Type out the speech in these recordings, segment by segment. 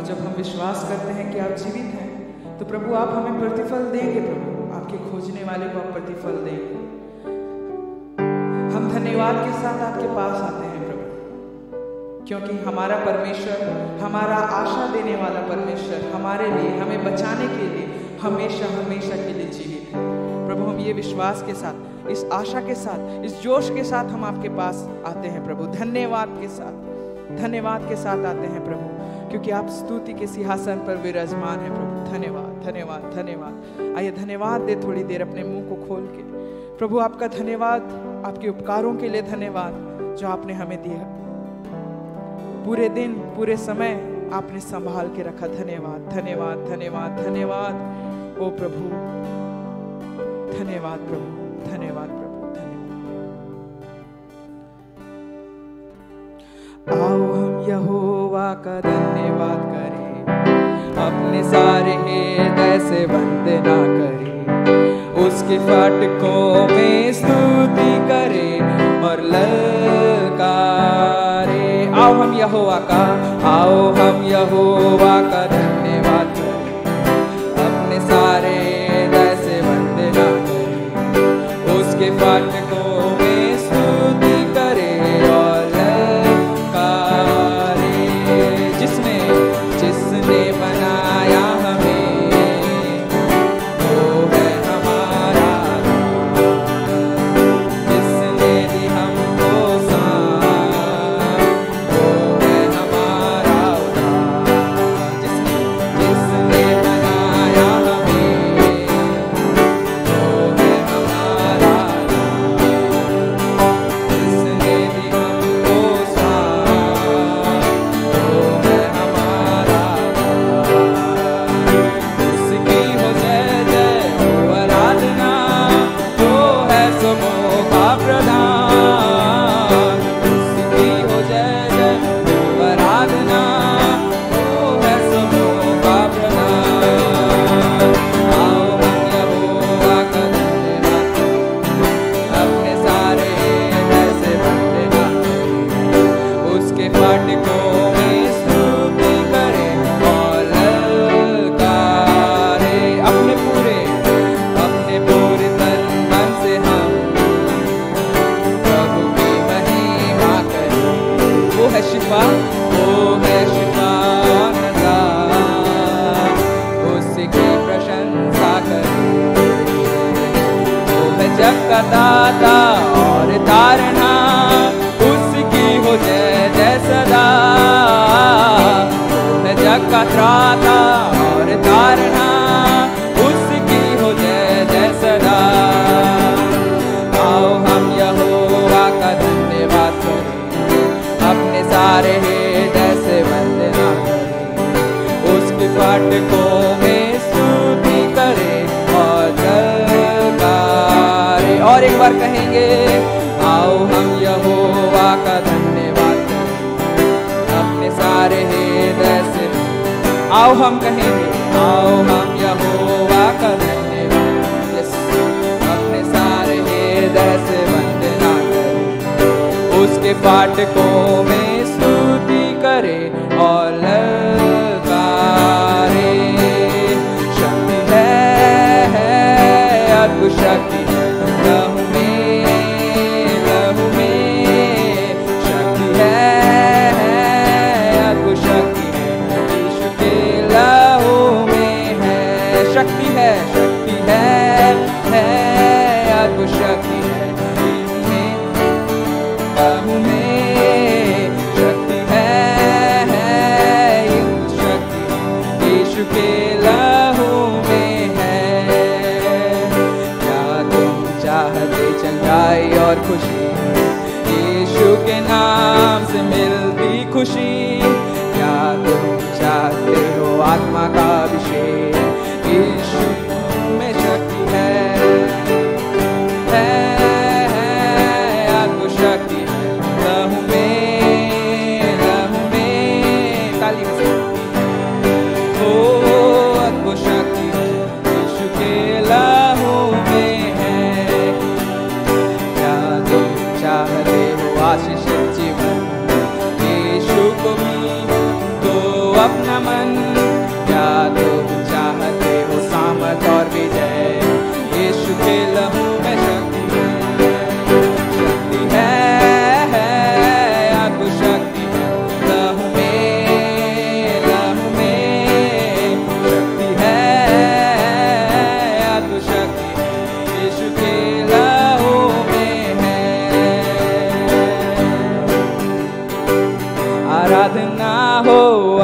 और जब हम विश्वास करते हैं कि आप जीवित हैं तो प्रभु आप हमें प्रतिफल देंगे प्रभु आपके खोजने वाले को आप प्रतिफल देंगे हम धन्यवाद के साथ आपके पास आते हैं प्रभु क्योंकि हमारा परमेश्वर हमारा आशा देने वाला परमेश्वर हमारे लिए हमें बचाने के लिए हमेशा हमेशा के लिए जीवित है प्रभु हम ये विश्वास के साथ इस आशा के साथ इस जोश के साथ हम आपके पास आते हैं प्रभु धन्यवाद के साथ धन्यवाद के साथ आते हैं प्रभु क्योंकि आप स्तुति के सिंहासन पर विराजमान है प्रभु धन्यवाद धन्यवाद धन्यवाद आइए धन्यवाद दे थोड़ी देर अपने मुंह को खोल के प्रभु आपका धन्यवाद आपके उपकारों के लिए धन्यवाद जो आपने हमें दिया पूरे दिन पूरे समय आपने संभाल के रखा धन्यवाद धन्यवाद धन्यवाद धन्यवाद ओ प्रभु धन्यवाद प्रभु धन्यवाद प्रभु धन्यवाद आओ यहोवा का धन्यवाद करे अपने सारे हृदय से वंदना करे उसके फाटकों में स्तुति करे और ललकारे आओ हम यहोवा का आओ हम यहोवा का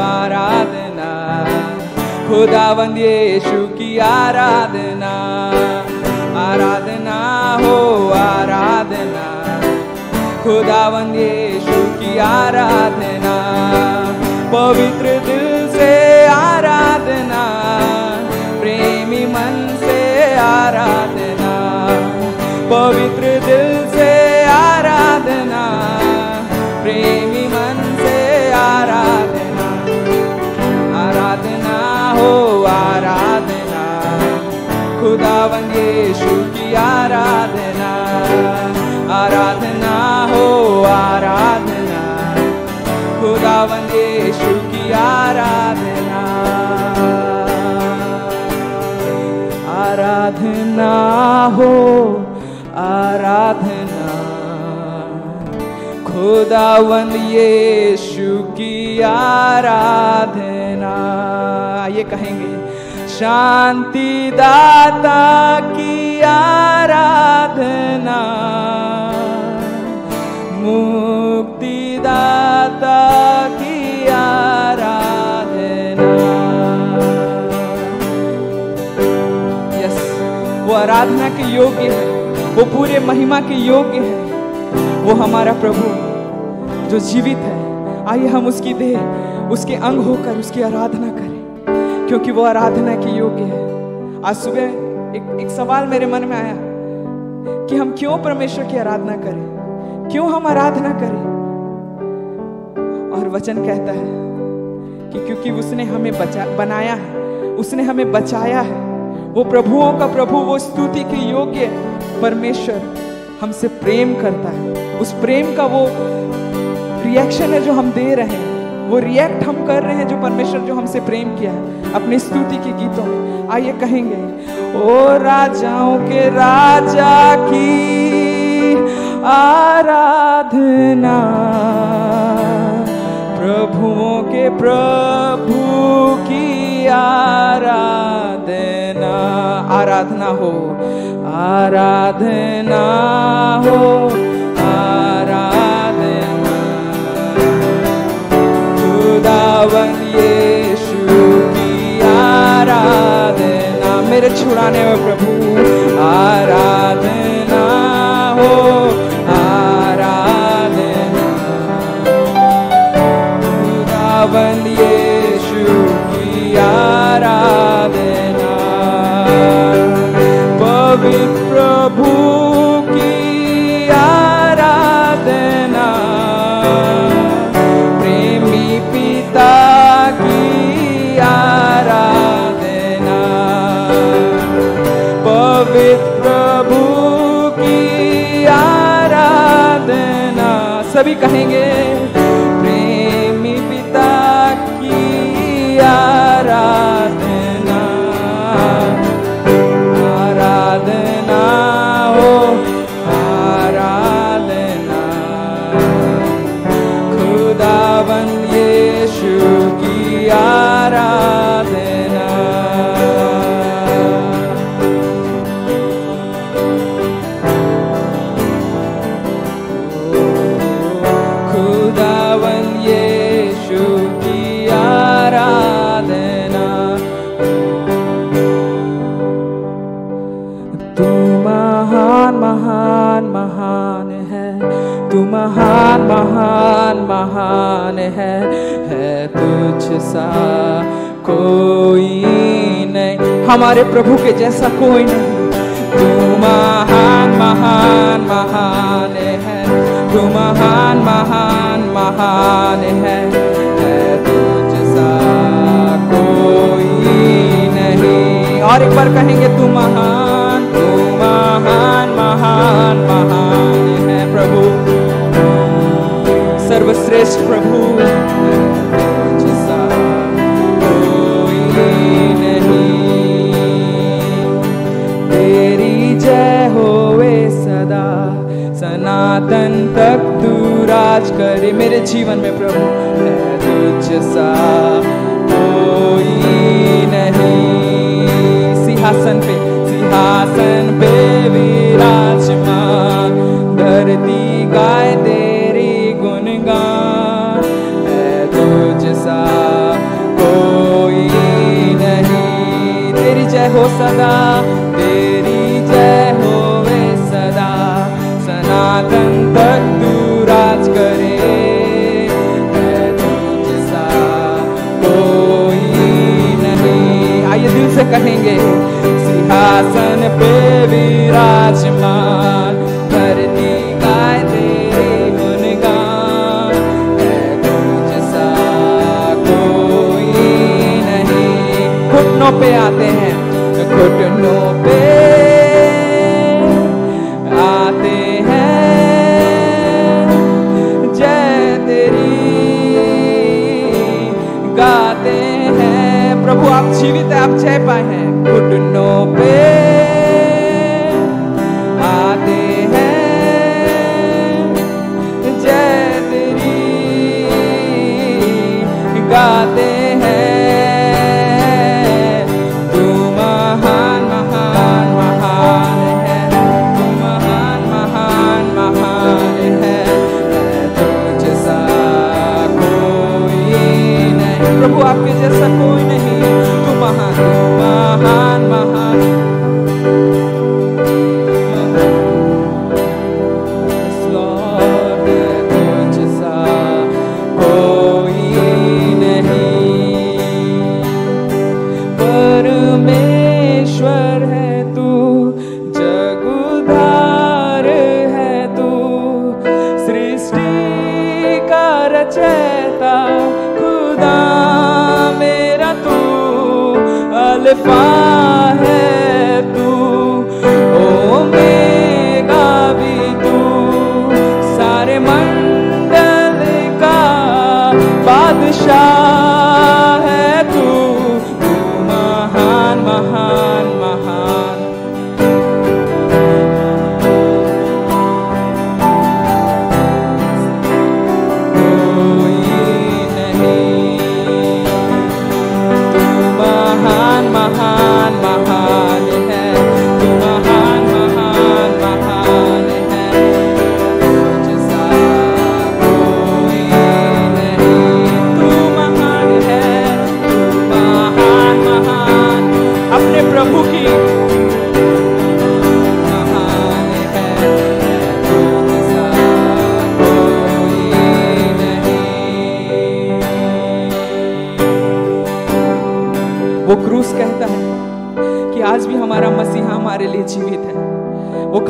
आराधना खुदावंद यीशु की आराधना आराधना हो आराधना खुदावंद यीशु की आराधना पवित्र दिल से आराधना प्रेमी मन से आराधना पवित्र दिल से यीशु की आराधना आराधना हो आराधना खुदा खुदावन यीशु की आराधना आराधना हो आराधना खुदावन यीशु की आराधना ये कहेंगे शांति दाता की आराधना मुक्ति दाता की आराधना यस वो आराधना के योग्य है वो पूरे महिमा के योग्य है वो हमारा प्रभु जो जीवित है आइए हम उसकी देह उसके अंग होकर उसकी आराधना क्योंकि वो आराधना के योग्य है आज सुबह एक एक सवाल मेरे मन में आया कि हम क्यों परमेश्वर की आराधना करें क्यों हम आराधना करें और वचन कहता है कि क्योंकि उसने हमें बचा बनाया है उसने हमें बचाया है वो प्रभुओं का प्रभु वो स्तुति के योग्य परमेश्वर हमसे प्रेम करता है उस प्रेम का वो रिएक्शन है जो हम दे रहे हैं वो रिएक्ट हम कर रहे हैं जो परमेश्वर जो हमसे प्रेम किया है अपनी स्तुति के गीतों में आइए कहेंगे ओ राजाओं के राजा की आराधना प्रभुओं के प्रभु की आराधना आराधना हो आराधना हो आराधना वृंदावन यीशु की आराधना मेरे छुड़ाने में प्रभु आराधना हो आराधना वृंदावन यीशु की आराधना पवित्र प्रभु कहेंगे मुस्तफा है तू ओ मेगा तू सारे मंडल का बादशाह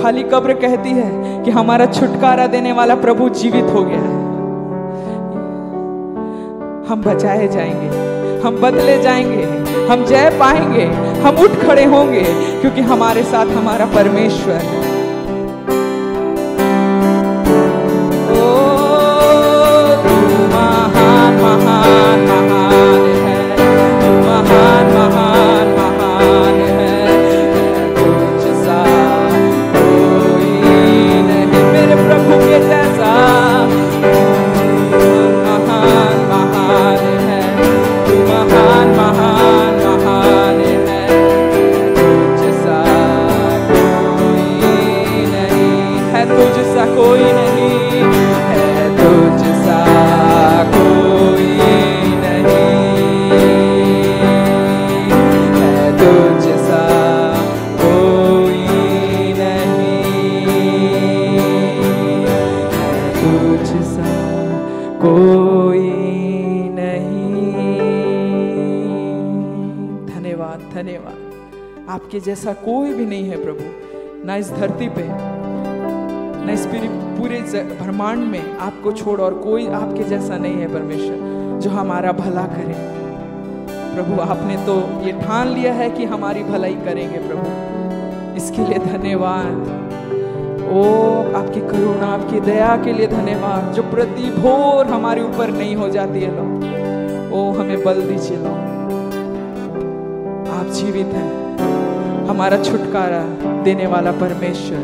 खाली कब्र कहती है कि हमारा छुटकारा देने वाला प्रभु जीवित हो गया है हम बचाए जाएंगे हम बदले जाएंगे हम जय पाएंगे हम उठ खड़े होंगे क्योंकि हमारे साथ हमारा परमेश्वर है जैसा कोई भी नहीं है प्रभु ना इस धरती पे ना इस पूरे ब्रह्मांड में आपको छोड़ और कोई आपके जैसा नहीं है परमेश्वर जो हमारा भला करे प्रभु आपने तो ये ठान लिया है कि हमारी भलाई करेंगे प्रभु इसके लिए धन्यवाद ओ आपकी करुणा आपकी दया के लिए धन्यवाद जो प्रति भोर हमारे ऊपर नहीं हो जाती है लो ओ हमें बल दीजिए लो आप जीवित हैं हमारा छुटकारा देने वाला परमेश्वर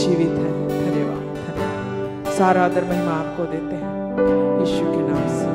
जीवित है धन्यवाद धन्यवाद सारा आदर महिमा आपको देते हैं यीशु के नाम से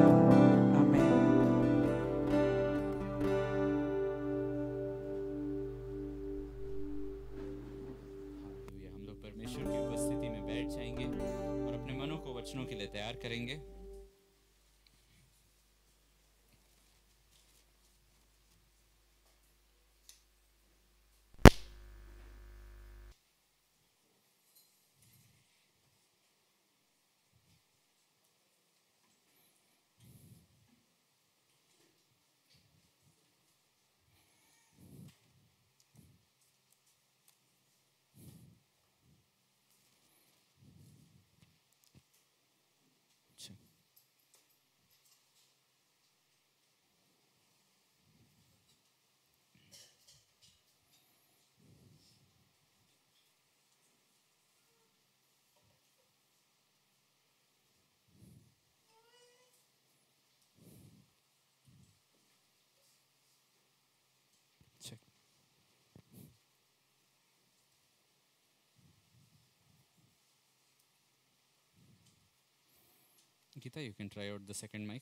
you can try out the second mic.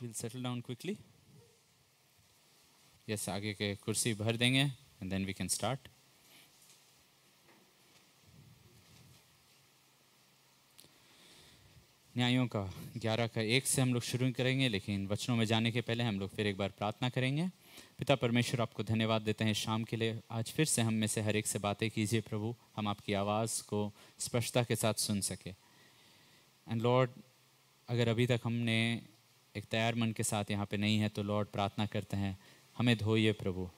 We'll settle down quickly. Yes आगे के कुर्सी भर देंगे and then we can start न्यायों का ग्यारह का एक से हम लोग शुरू करेंगे लेकिन वचनों में जाने के पहले हम लोग फिर एक बार प्रार्थना करेंगे पिता परमेश्वर आपको धन्यवाद देते हैं शाम के लिए आज फिर से हम में से हर एक से बातें कीजिए प्रभु हम आपकी आवाज़ को स्पष्टता के साथ सुन सके एंड लॉर्ड अगर अभी तक हमने एक तैयार मन के साथ यहाँ पे नहीं है तो लॉर्ड प्रार्थना करते हैं हमें धोइए प्रभु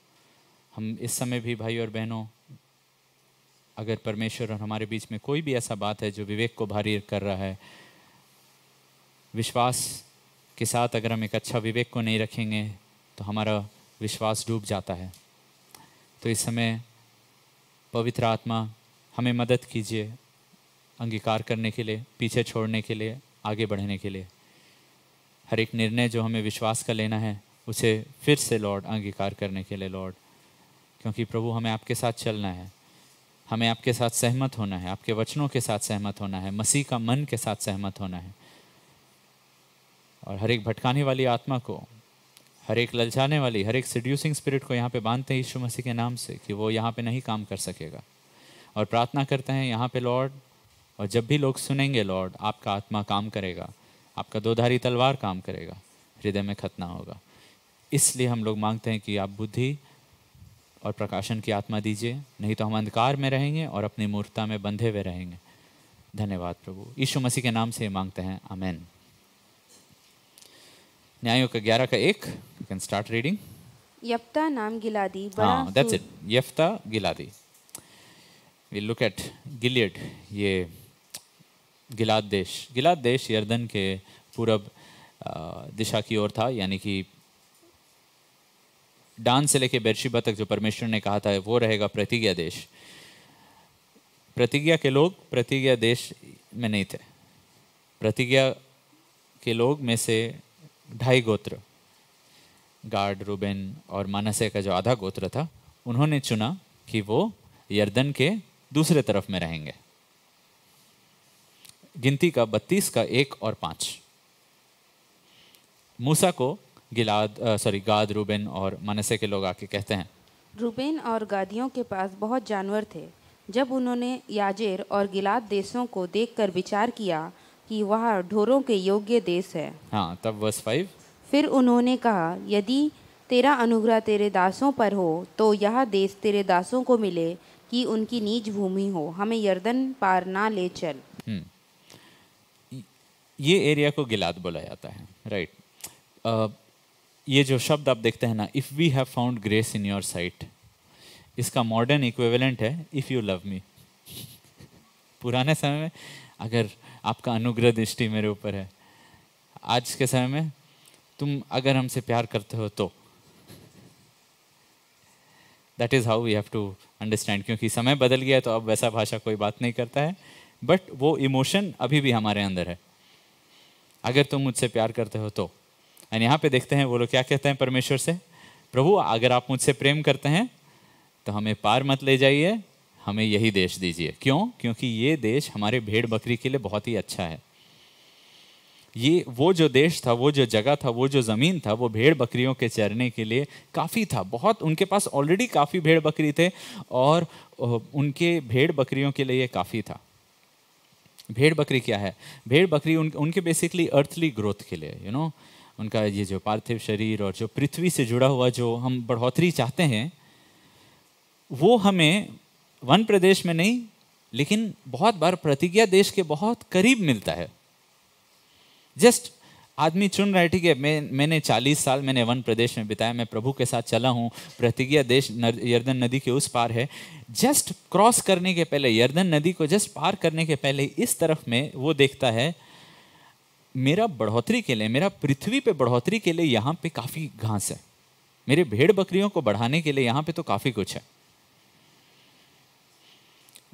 हम इस समय भी भाई और बहनों अगर परमेश्वर और हमारे बीच में कोई भी ऐसा बात है जो विवेक को भारी कर रहा है विश्वास के साथ अगर हम एक अच्छा विवेक को नहीं रखेंगे तो हमारा विश्वास डूब जाता है तो इस समय पवित्र आत्मा हमें मदद कीजिए अंगीकार करने के लिए पीछे छोड़ने के लिए आगे बढ़ने के लिए हर एक निर्णय जो हमें विश्वास का लेना है उसे फिर से लॉर्ड अंगीकार करने के लिए लॉर्ड क्योंकि प्रभु हमें आपके साथ चलना है हमें आपके साथ सहमत होना है आपके वचनों के साथ सहमत होना है मसीह का मन के साथ सहमत होना है और हर एक भटकाने वाली आत्मा को हर एक ललचाने वाली हर एक सिड्यूसिंग स्पिरिट को यहाँ पे बांधते हैं यीशु मसीह के नाम से कि वो यहाँ पे नहीं काम कर सकेगा और प्रार्थना करते हैं यहाँ पे लॉर्ड और जब भी लोग सुनेंगे लॉर्ड आपका आत्मा काम करेगा आपका दोधारी तलवार काम करेगा हृदय में खतना होगा इसलिए हम लोग मांगते हैं कि आप बुद्धि और प्रकाशन की आत्मा दीजिए नहीं तो हम अंधकार में रहेंगे और अपनी मूर्ता में बंधे हुए रहेंगे धन्यवाद प्रभु यीशु मसीह के नाम से मांगते हैं अमेन न्यायों का ग्यारह का एक यू कैन स्टार्ट रीडिंग यफ्ता नाम गिलादी हाँ दैट्स इट यफ्ता गिलादी वी लुक एट गिलियड ये गिलाद देश गिलाद देश यर्दन के पूरब दिशा की ओर था यानी कि डांस से लेके बेरशिबा तक जो परमेश्वर ने कहा था वो रहेगा प्रतिज्ञा देश प्रतिज्ञा के लोग प्रतिज्ञा देश में नहीं थे प्रतिज्ञा के लोग में से ढाई गोत्र गार्ड रूबेन और मानसे का जो आधा गोत्र था उन्होंने चुना कि वो यर्दन के दूसरे तरफ में रहेंगे गिनती का बत्तीस का एक और पांच मूसा को गिलाद सॉरी गाद रूबेन और मनसे के लोग आके कहते हैं रूबेन और गादियों के पास बहुत जानवर थे जब उन्होंने याजेर और गिलाद देशों को देखकर विचार किया कि वह ढोरों के योग्य देश है हाँ तब वर्स फाइव फिर उन्होंने कहा यदि तेरा अनुग्रह तेरे दासों पर हो तो यह देश तेरे दासों को मिले कि उनकी नीच भूमि हो हमें यर्दन पार ना ले चल हम्म। ये एरिया को गिलाद बोला जाता है राइट आ, ये जो शब्द आप देखते हैं ना if we have found grace in your sight इसका मॉडर्न इक्वेवलेंट है इफ़ यू लव मी पुराने समय में अगर आपका अनुग्रह दृष्टि मेरे ऊपर है आज के समय में तुम अगर हमसे प्यार करते हो तो that is how we have to understand क्योंकि समय बदल गया है तो अब वैसा भाषा कोई बात नहीं करता है बट वो इमोशन अभी भी हमारे अंदर है अगर तुम मुझसे प्यार करते हो तो एंड यहाँ पे देखते हैं वो लोग क्या कहते हैं परमेश्वर से प्रभु अगर आप मुझसे प्रेम करते हैं तो हमें पार मत ले जाइए हमें यही देश दीजिए क्यों क्योंकि ये देश हमारे भेड़ बकरी के लिए बहुत ही अच्छा है ये वो जो देश था वो जो जगह था वो जो ज़मीन था वो भेड़ बकरियों के चरने के लिए काफ़ी था बहुत उनके पास ऑलरेडी काफ़ी भेड़ बकरी थे और उनके भेड़ बकरियों के लिए ये काफ़ी था भेड़ बकरी क्या है भेड़ बकरी उन, उनके बेसिकली अर्थली ग्रोथ के लिए यू you नो know? उनका ये जो पार्थिव शरीर और जो पृथ्वी से जुड़ा हुआ जो हम बढ़ोतरी चाहते हैं वो हमें वन प्रदेश में नहीं लेकिन बहुत बार प्रतिज्ञा देश के बहुत करीब मिलता है जस्ट आदमी चुन रहा है ठीक है मैं मैंने चालीस साल मैंने वन प्रदेश में बिताया मैं प्रभु के साथ चला हूँ प्रतिज्ञा देश यर्दन नदी के उस पार है जस्ट क्रॉस करने के पहले यर्दन नदी को जस्ट पार करने के पहले इस तरफ में वो देखता है मेरा बढ़ोतरी के लिए मेरा पृथ्वी पे बढ़ोतरी के लिए यहाँ पे काफ़ी घास है मेरे भेड़ बकरियों को बढ़ाने के लिए यहाँ पे तो काफ़ी कुछ है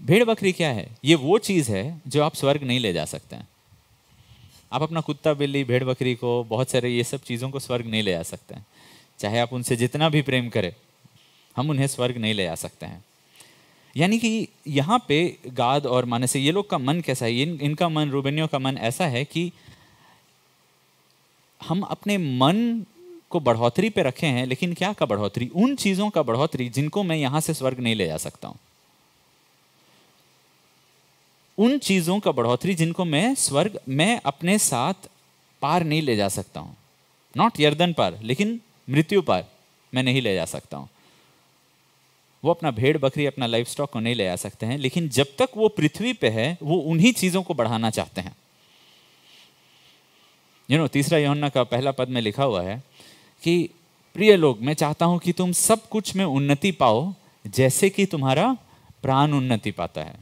भेड़ बकरी क्या है ये वो चीज़ है जो आप स्वर्ग नहीं ले जा सकते हैं आप अपना कुत्ता बिल्ली भेड़ बकरी को बहुत सारे ये सब चीज़ों को स्वर्ग नहीं ले जा सकते हैं चाहे आप उनसे जितना भी प्रेम करें हम उन्हें स्वर्ग नहीं ले जा सकते हैं यानी कि यहाँ पे गाद और मानस ये लोग का मन कैसा है इन इनका मन रूबेनियों का मन ऐसा है कि हम अपने मन को बढ़ोतरी पे रखे हैं लेकिन क्या का बढ़ोतरी उन चीजों का बढ़ोतरी जिनको मैं यहां से स्वर्ग नहीं ले जा सकता हूं उन चीजों का बढ़ोतरी जिनको मैं स्वर्ग मैं अपने साथ पार नहीं ले जा सकता हूं नॉट यर्दन पर लेकिन मृत्यु पर मैं नहीं ले जा सकता हूं वो अपना भेड़ बकरी अपना लाइफ स्टॉक को नहीं ले जा सकते हैं लेकिन जब तक वो पृथ्वी पे है वो उन्हीं चीज़ों को बढ़ाना चाहते हैं यू नो तीसरा योन्ना का पहला पद में लिखा हुआ है कि प्रिय लोग मैं चाहता हूँ कि तुम सब कुछ में उन्नति पाओ जैसे कि तुम्हारा प्राण उन्नति पाता है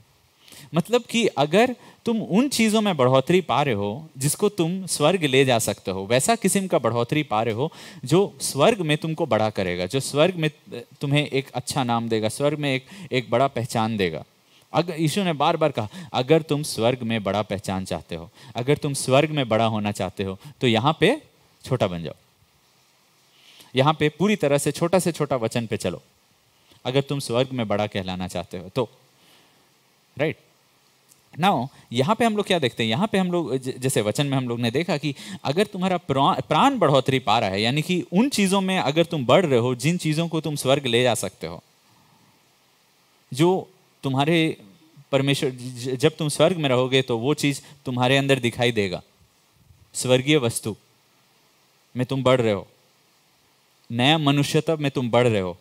मतलब कि अगर तुम उन चीज़ों में बढ़ोतरी पा रहे हो जिसको तुम स्वर्ग ले जा सकते हो वैसा किस्म का बढ़ोतरी पा रहे हो जो स्वर्ग में तुमको बड़ा करेगा जो स्वर्ग में तुम्हें एक अच्छा नाम देगा स्वर्ग में एक एक बड़ा पहचान देगा अगर यीशु ने बार बार कहा अगर तुम स्वर्ग में बड़ा पहचान चाहते हो अगर तुम स्वर्ग में बड़ा होना चाहते हो तो यहाँ पे छोटा बन जाओ यहाँ पे पूरी तरह से छोटा से छोटा वचन पे चलो अगर तुम स्वर्ग में बड़ा कहलाना चाहते हो तो राइट ना नाउ यहाँ पे हम लोग क्या देखते हैं यहाँ पे हम लोग जैसे वचन में हम लोग ने देखा कि अगर तुम्हारा प्राण बढ़ोतरी पा रहा है यानी कि उन चीज़ों में अगर तुम बढ़ रहे हो जिन चीज़ों को तुम स्वर्ग ले जा सकते हो जो तुम्हारे परमेश्वर जब तुम स्वर्ग में रहोगे तो वो चीज़ तुम्हारे अंदर दिखाई देगा स्वर्गीय वस्तु में तुम बढ़ रहे हो नया मनुष्यता में तुम बढ़ रहे हो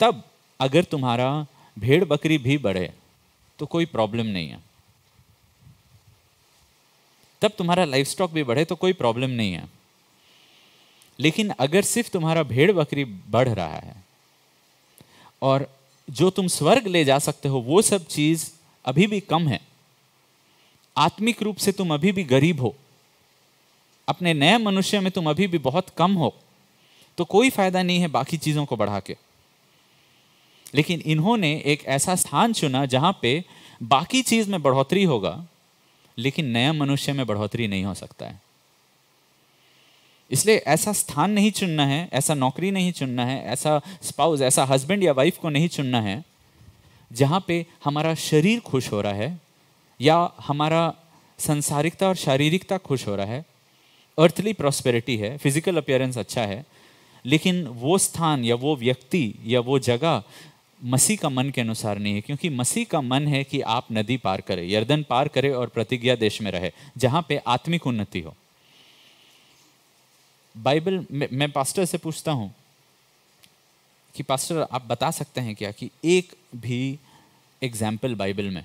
तब अगर तुम्हारा भेड़ बकरी भी बढ़े तो कोई प्रॉब्लम नहीं है तब तुम्हारा लाइफ स्टॉक भी बढ़े तो कोई प्रॉब्लम नहीं है लेकिन अगर सिर्फ तुम्हारा भेड़ बकरी बढ़ रहा है और जो तुम स्वर्ग ले जा सकते हो वो सब चीज़ अभी भी कम है आत्मिक रूप से तुम अभी भी गरीब हो अपने नए मनुष्य में तुम अभी भी बहुत कम हो तो कोई फायदा नहीं है बाकी चीज़ों को बढ़ा के लेकिन इन्होंने एक ऐसा स्थान चुना जहां पे बाकी चीज़ में बढ़ोतरी होगा लेकिन नया मनुष्य में बढ़ोतरी नहीं हो सकता है इसलिए ऐसा स्थान नहीं चुनना है ऐसा नौकरी नहीं चुनना है ऐसा स्पाउस ऐसा हस्बैंड या वाइफ को नहीं चुनना है जहाँ पे हमारा शरीर खुश हो रहा है या हमारा संसारिकता और शारीरिकता खुश हो रहा है अर्थली प्रॉस्पेरिटी है फिजिकल अपियरेंस अच्छा है लेकिन वो स्थान या वो व्यक्ति या वो जगह मसीह का मन के अनुसार नहीं है क्योंकि मसीह का मन है कि आप नदी पार करें यर्दन पार करें और प्रतिज्ञा देश में रहे जहाँ पे आत्मिक उन्नति हो बाइबल मैं पास्टर से पूछता हूँ कि पास्टर आप बता सकते हैं क्या कि एक भी एग्जाम्पल बाइबल में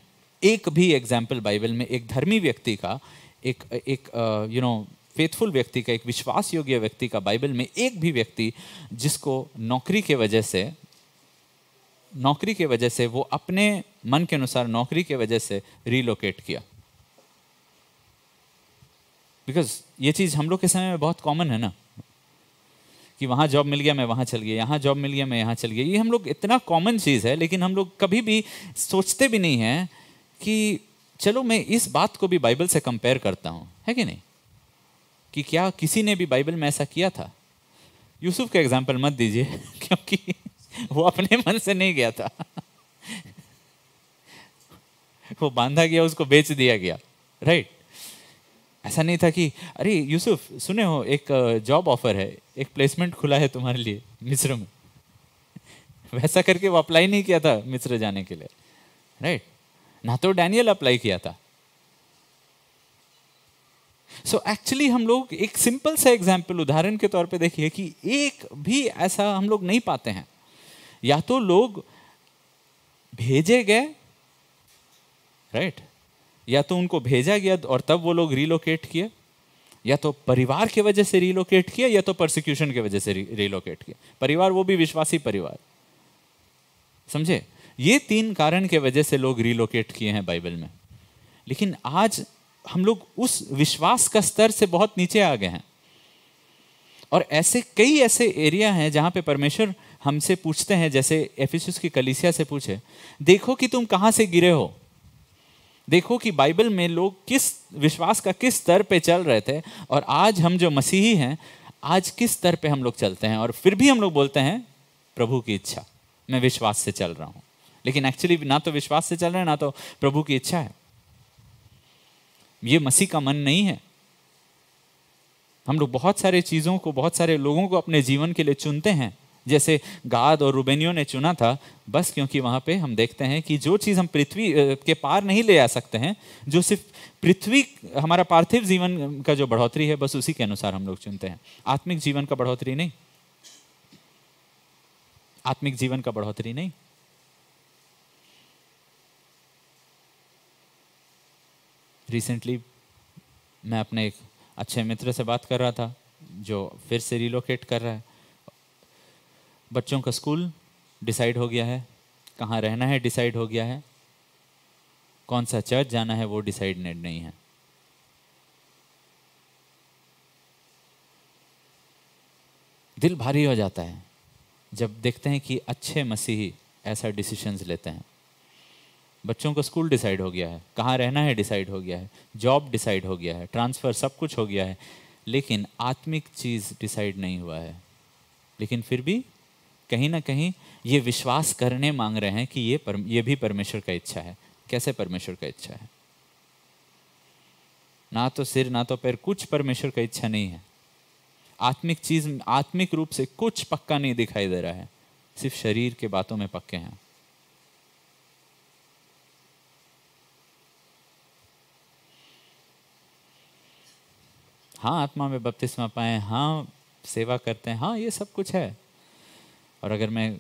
एक भी एग्जाम्पल बाइबल में एक धर्मी व्यक्ति का एक एक यू नो फेथफुल व्यक्ति का एक विश्वास योग्य व्यक्ति का बाइबल में एक भी व्यक्ति जिसको नौकरी के वजह से नौकरी के वजह से वो अपने मन के अनुसार नौकरी के वजह से रिलोकेट किया बिकॉज ये चीज़ हम लोग के समय में बहुत कॉमन है ना कि वहाँ जॉब मिल गया मैं वहाँ चल गया यहाँ जॉब मिल गया मैं यहाँ चल गया ये हम लोग इतना कॉमन चीज़ है लेकिन हम लोग कभी भी सोचते भी नहीं हैं कि चलो मैं इस बात को भी बाइबल से कंपेयर करता हूँ है कि नहीं कि क्या किसी ने भी बाइबल में ऐसा किया था यूसुफ का एग्जाम्पल मत दीजिए क्योंकि वो अपने मन से नहीं गया था वो बांधा गया उसको बेच दिया गया राइट ऐसा नहीं था कि अरे यूसुफ सुने हो एक जॉब ऑफर है एक प्लेसमेंट खुला है तुम्हारे लिए मिस्र में वैसा करके वो अप्लाई नहीं किया था मिस्र जाने के लिए राइट ना तो डैनियल अप्लाई किया था सो so एक्चुअली हम लोग एक सिंपल सा एग्जाम्पल उदाहरण के तौर पे देखिए कि एक भी ऐसा हम लोग नहीं पाते हैं या तो लोग भेजे गए राइट right? या तो उनको भेजा गया और तब वो लोग रिलोकेट किए या तो परिवार की वजह से रिलोकेट किया या तो प्रोसिक्यूशन की वजह से रिलोकेट किया परिवार वो भी विश्वासी परिवार समझे ये तीन कारण के वजह से लोग रिलोकेट किए हैं बाइबल में लेकिन आज हम लोग उस विश्वास का स्तर से बहुत नीचे आ गए हैं और ऐसे कई ऐसे एरिया हैं जहां पे परमेश्वर हमसे पूछते हैं जैसे एफिस की कलिसिया से पूछे देखो कि तुम कहां से गिरे हो देखो कि बाइबल में लोग किस विश्वास का किस स्तर पे चल रहे थे और आज हम जो मसीही हैं आज किस स्तर पे हम लोग चलते हैं और फिर भी हम लोग बोलते हैं प्रभु की इच्छा मैं विश्वास से चल रहा हूँ लेकिन एक्चुअली ना तो विश्वास से चल रहे हैं ना तो प्रभु की इच्छा है ये मसीह का मन नहीं है हम लोग बहुत सारे चीज़ों को बहुत सारे लोगों को अपने जीवन के लिए चुनते हैं जैसे गाद और रुबेनियो ने चुना था बस क्योंकि वहाँ पे हम देखते हैं कि जो चीज़ हम पृथ्वी के पार नहीं ले आ सकते हैं जो सिर्फ पृथ्वी हमारा पार्थिव जीवन का जो बढ़ोतरी है बस उसी के अनुसार हम लोग चुनते हैं आत्मिक जीवन का बढ़ोतरी नहीं आत्मिक जीवन का बढ़ोतरी नहीं रिसेंटली मैं अपने एक अच्छे मित्र से बात कर रहा था जो फिर से रिलोकेट कर रहा है बच्चों का स्कूल डिसाइड हो गया है कहाँ रहना है डिसाइड हो गया है कौन सा चर्च जाना है वो डिसाइड नहीं है दिल भारी हो जाता है जब देखते हैं कि अच्छे मसीही ऐसा डिसीशंस लेते हैं बच्चों का स्कूल डिसाइड हो गया है कहाँ रहना है डिसाइड हो गया है जॉब डिसाइड हो गया है ट्रांसफ़र सब कुछ हो गया है लेकिन आत्मिक चीज़ डिसाइड नहीं हुआ है लेकिन फिर भी कहीं ना कहीं ये विश्वास करने मांग रहे हैं कि ये पर, ये भी परमेश्वर का इच्छा है कैसे परमेश्वर का इच्छा है ना तो सिर ना तो पैर कुछ परमेश्वर का इच्छा नहीं है आत्मिक चीज आत्मिक रूप से कुछ पक्का नहीं दिखाई दे रहा है सिर्फ शरीर के बातों में पक्के हैं हाँ आत्मा में बपतिस्मा पाए हाँ सेवा करते हैं हाँ ये सब कुछ है और अगर मैं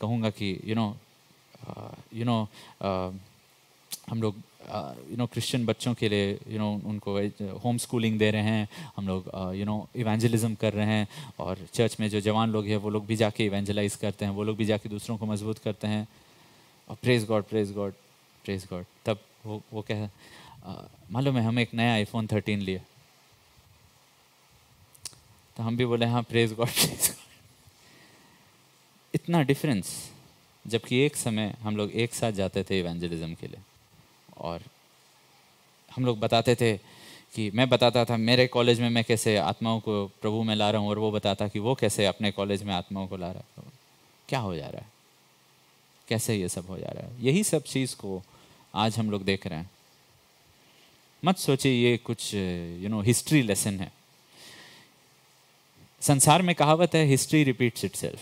कहूँगा कि यू नो यू नो हम लोग यू नो क्रिश्चियन बच्चों के लिए यू you नो know, उनको होम स्कूलिंग uh, दे रहे हैं हम लोग यू नो इवेंजलिज्म कर रहे हैं और चर्च में जो जवान लोग हैं वो लोग भी जाके इवेंजलाइज करते हैं वो लोग भी जाके दूसरों को मजबूत करते हैं और praise God praise God praise God तब वो वो कह uh, मालूम है हम एक नया आईफोन थर्टीन लिए तो हम भी बोले हाँ प्रेज गॉड प्रेज गॉड इतना डिफरेंस जबकि एक समय हम लोग एक साथ जाते थे इवेंजलिज्म के लिए और हम लोग बताते थे कि मैं बताता था मेरे कॉलेज में मैं कैसे आत्माओं को प्रभु में ला रहा हूँ और वो बताता कि वो कैसे अपने कॉलेज में आत्माओं को ला रहा है क्या हो जा रहा है कैसे ये सब हो जा रहा है यही सब चीज़ को आज हम लोग देख रहे हैं मत सोचिए ये कुछ यू नो हिस्ट्री लेसन है संसार में कहावत है history repeats itself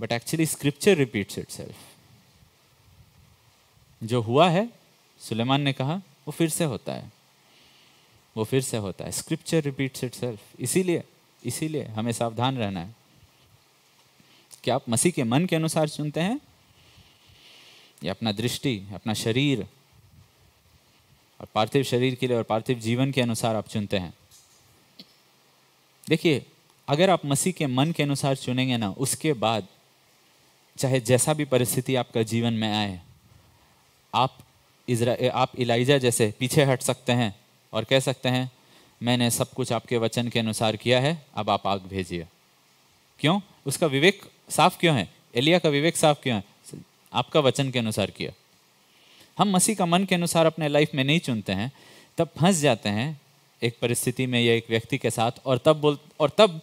but actually scripture repeats self जो हुआ है सुलेमान ने कहा वो फिर से होता है वो फिर से होता है स्क्रिप्चर रिपीट्स सेल्फ इसीलिए इसीलिए हमें सावधान रहना है क्या आप मसीह के मन के अनुसार चुनते हैं या अपना दृष्टि अपना शरीर और पार्थिव शरीर के लिए और पार्थिव जीवन के अनुसार आप चुनते हैं देखिए अगर आप मसीह के मन के अनुसार चुनेंगे ना उसके बाद चाहे जैसा भी परिस्थिति आपका जीवन में आए आप इजरा आप इलाइजा जैसे पीछे हट सकते हैं और कह सकते हैं मैंने सब कुछ आपके वचन के अनुसार किया है अब आप आग भेजिए क्यों उसका विवेक साफ क्यों है एलिया का विवेक साफ क्यों है आपका वचन के अनुसार किया हम मसीह का मन के अनुसार अपने लाइफ में नहीं चुनते हैं तब फंस जाते हैं एक परिस्थिति में या एक व्यक्ति के साथ और तब बोल और तब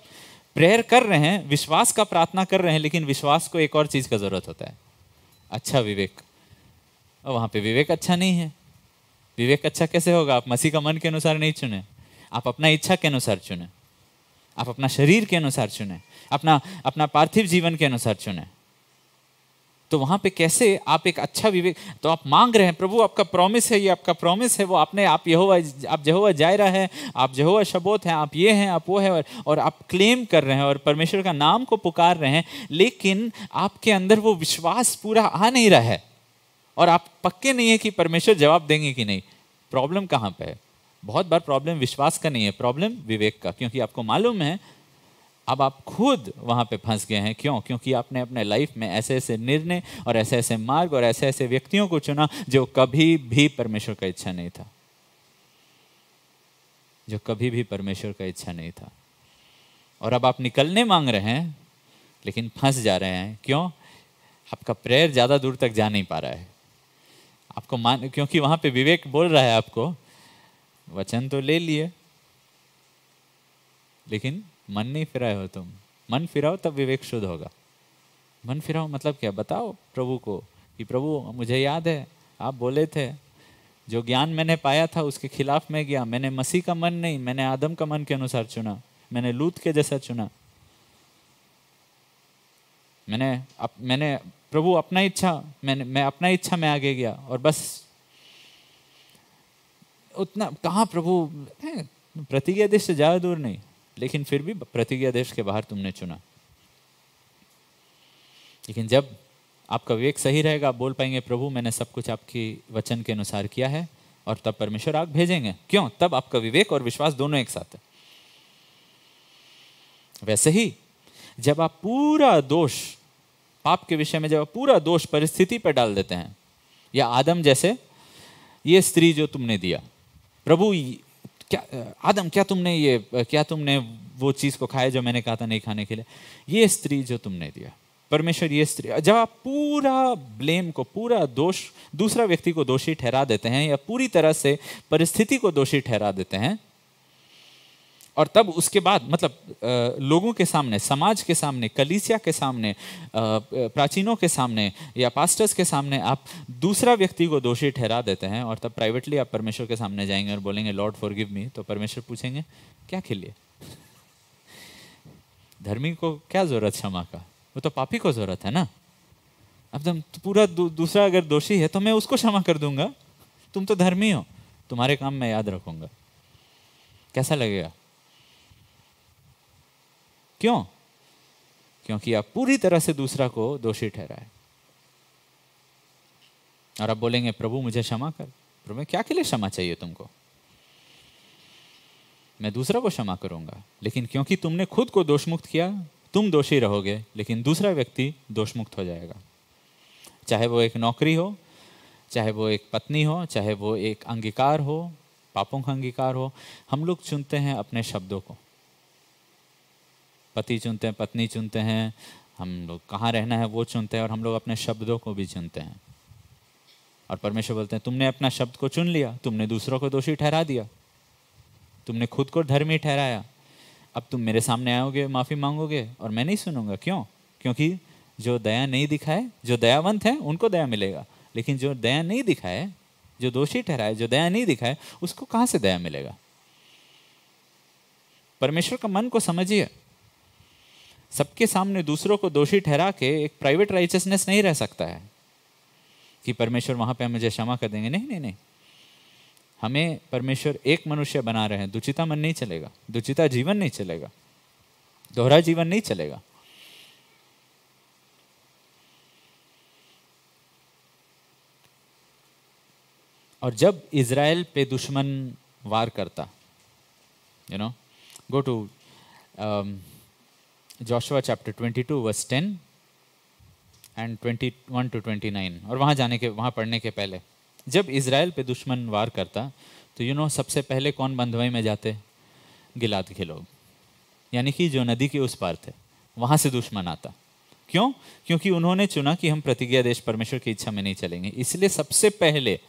प्रेयर कर रहे हैं विश्वास का प्रार्थना कर रहे हैं लेकिन विश्वास को एक और चीज़ का ज़रूरत होता है अच्छा विवेक और वहाँ पे विवेक अच्छा नहीं है विवेक अच्छा कैसे होगा आप मसीह का मन के अनुसार नहीं चुने आप अपना इच्छा के अनुसार चुने आप अपना शरीर के अनुसार चुने अपना अपना पार्थिव जीवन के अनुसार चुने तो वहाँ पे कैसे आप एक अच्छा विवेक तो आप मांग रहे हैं प्रभु आपका प्रॉमिस है ये आपका प्रॉमिस है वो आपने आप यहोवा आप जहोवा रहा है आप जहोवा शबोत हैं आप ये हैं आप वो हैं और, और आप क्लेम कर रहे हैं और परमेश्वर का नाम को पुकार रहे हैं लेकिन आपके अंदर वो विश्वास पूरा आ नहीं रहा है और आप पक्के नहीं है कि परमेश्वर जवाब देंगे कि नहीं प्रॉब्लम कहाँ पर है बहुत बार प्रॉब्लम विश्वास का नहीं है प्रॉब्लम विवेक का क्योंकि आपको मालूम है अब आप खुद वहाँ पे फंस गए हैं क्यों क्योंकि आपने अपने लाइफ में ऐसे ऐसे निर्णय और ऐसे ऐसे मार्ग और ऐसे ऐसे व्यक्तियों को चुना जो कभी भी परमेश्वर का इच्छा नहीं था जो कभी भी परमेश्वर का इच्छा नहीं था और अब आप निकलने मांग रहे हैं लेकिन फंस जा रहे हैं क्यों आपका प्रेयर ज़्यादा दूर तक जा नहीं पा रहा है आपको मान क्योंकि वहाँ पे विवेक बोल रहा है आपको वचन तो ले लिए लेकिन मन नहीं फिराए हो तुम मन फिराओ तब विवेक शुद्ध होगा मन फिराओ मतलब क्या बताओ प्रभु को कि प्रभु मुझे याद है आप बोले थे जो ज्ञान मैंने पाया था उसके खिलाफ मैं गया मैंने मसीह का मन नहीं मैंने आदम का मन के अनुसार चुना मैंने लूत के जैसा चुना मैंने अप, मैंने प्रभु अपना इच्छा मैंने मैं अपना इच्छा में आगे गया और बस उतना कहा प्रभु प्रतिज्ञा दृष्टि ज़्यादा दूर नहीं लेकिन फिर भी प्रतिज्ञा देश के बाहर तुमने चुना लेकिन जब आपका विवेक सही रहेगा आप बोल पाएंगे प्रभु मैंने सब कुछ आपकी वचन के अनुसार किया है और तब परमेश्वर आप भेजेंगे क्यों तब आपका विवेक और विश्वास दोनों एक साथ है वैसे ही जब आप पूरा दोष पाप के विषय में जब आप पूरा दोष परिस्थिति पर डाल देते हैं या आदम जैसे ये स्त्री जो तुमने दिया प्रभु क्या आदम क्या तुमने ये क्या तुमने वो चीज़ को खाया जो मैंने कहा था नहीं खाने के लिए ये स्त्री जो तुमने दिया परमेश्वर ये स्त्री जब आप पूरा ब्लेम को पूरा दोष दूसरा व्यक्ति को दोषी ठहरा देते हैं या पूरी तरह से परिस्थिति को दोषी ठहरा देते हैं और तब उसके बाद मतलब लोगों के सामने समाज के सामने कलीसिया के सामने प्राचीनों के सामने या पास्टर्स के सामने आप दूसरा व्यक्ति को दोषी ठहरा देते हैं और तब प्राइवेटली आप परमेश्वर के सामने जाएंगे और बोलेंगे लॉर्ड फॉर गिव मी तो परमेश्वर पूछेंगे क्या खिलिए धर्मी को क्या ज़रूरत क्षमा का वो तो पापी को ज़रूरत है ना अब तुम तो पूरा दूसरा अगर दोषी है तो मैं उसको क्षमा कर दूंगा तुम तो धर्मी हो तुम्हारे काम मैं याद रखूंगा कैसा लगेगा क्यों क्योंकि आप पूरी तरह से दूसरा को दोषी ठहराए और आप बोलेंगे प्रभु मुझे क्षमा कर प्रभु मैं क्या के लिए क्षमा चाहिए तुमको मैं दूसरा को क्षमा करूंगा लेकिन क्योंकि तुमने खुद को दोषमुक्त किया तुम दोषी रहोगे लेकिन दूसरा व्यक्ति दोषमुक्त हो जाएगा चाहे वो एक नौकरी हो चाहे वो एक पत्नी हो चाहे वो एक अंगीकार हो पापों का अंगीकार हो हम लोग चुनते हैं अपने शब्दों को पति चुनते हैं पत्नी चुनते हैं हम लोग कहाँ रहना है वो चुनते हैं और हम लोग अपने शब्दों को भी चुनते हैं और परमेश्वर बोलते हैं तुमने अपना शब्द को चुन लिया तुमने दूसरों को दोषी ठहरा दिया तुमने खुद को धर्मी ठहराया अब तुम मेरे सामने आओगे माफ़ी मांगोगे और मैं नहीं सुनूंगा क्यों क्योंकि जो दया नहीं दिखाए जो दयावंत है उनको दया मिलेगा लेकिन जो दया नहीं दिखाए जो दोषी ठहराए जो दया नहीं दिखाए उसको कहाँ से दया मिलेगा परमेश्वर का मन को समझिए सबके सामने दूसरों को दोषी ठहरा के एक प्राइवेट राइचसनेस नहीं रह सकता है कि परमेश्वर वहां पे मुझे क्षमा कर देंगे नहीं नहीं नहीं हमें परमेश्वर एक मनुष्य बना रहे हैं दुचिता मन नहीं चलेगा दुचिता जीवन नहीं चलेगा दोहरा जीवन नहीं चलेगा और जब इसराइल पे दुश्मन वार करता you know go to Joshua chapter 22 verse 10 and 21 to 29 और वहाँ जाने के वहाँ पढ़ने के पहले जब इसराइल पे दुश्मन वार करता तो यू नो सबसे पहले कौन बंधवाई में जाते गिलात के लोग यानी कि जो नदी के उस पार थे वहाँ से दुश्मन आता क्यों क्योंकि उन्होंने चुना कि हम प्रतिज्ञा देश परमेश्वर की इच्छा में नहीं चलेंगे इसलिए सबसे पहले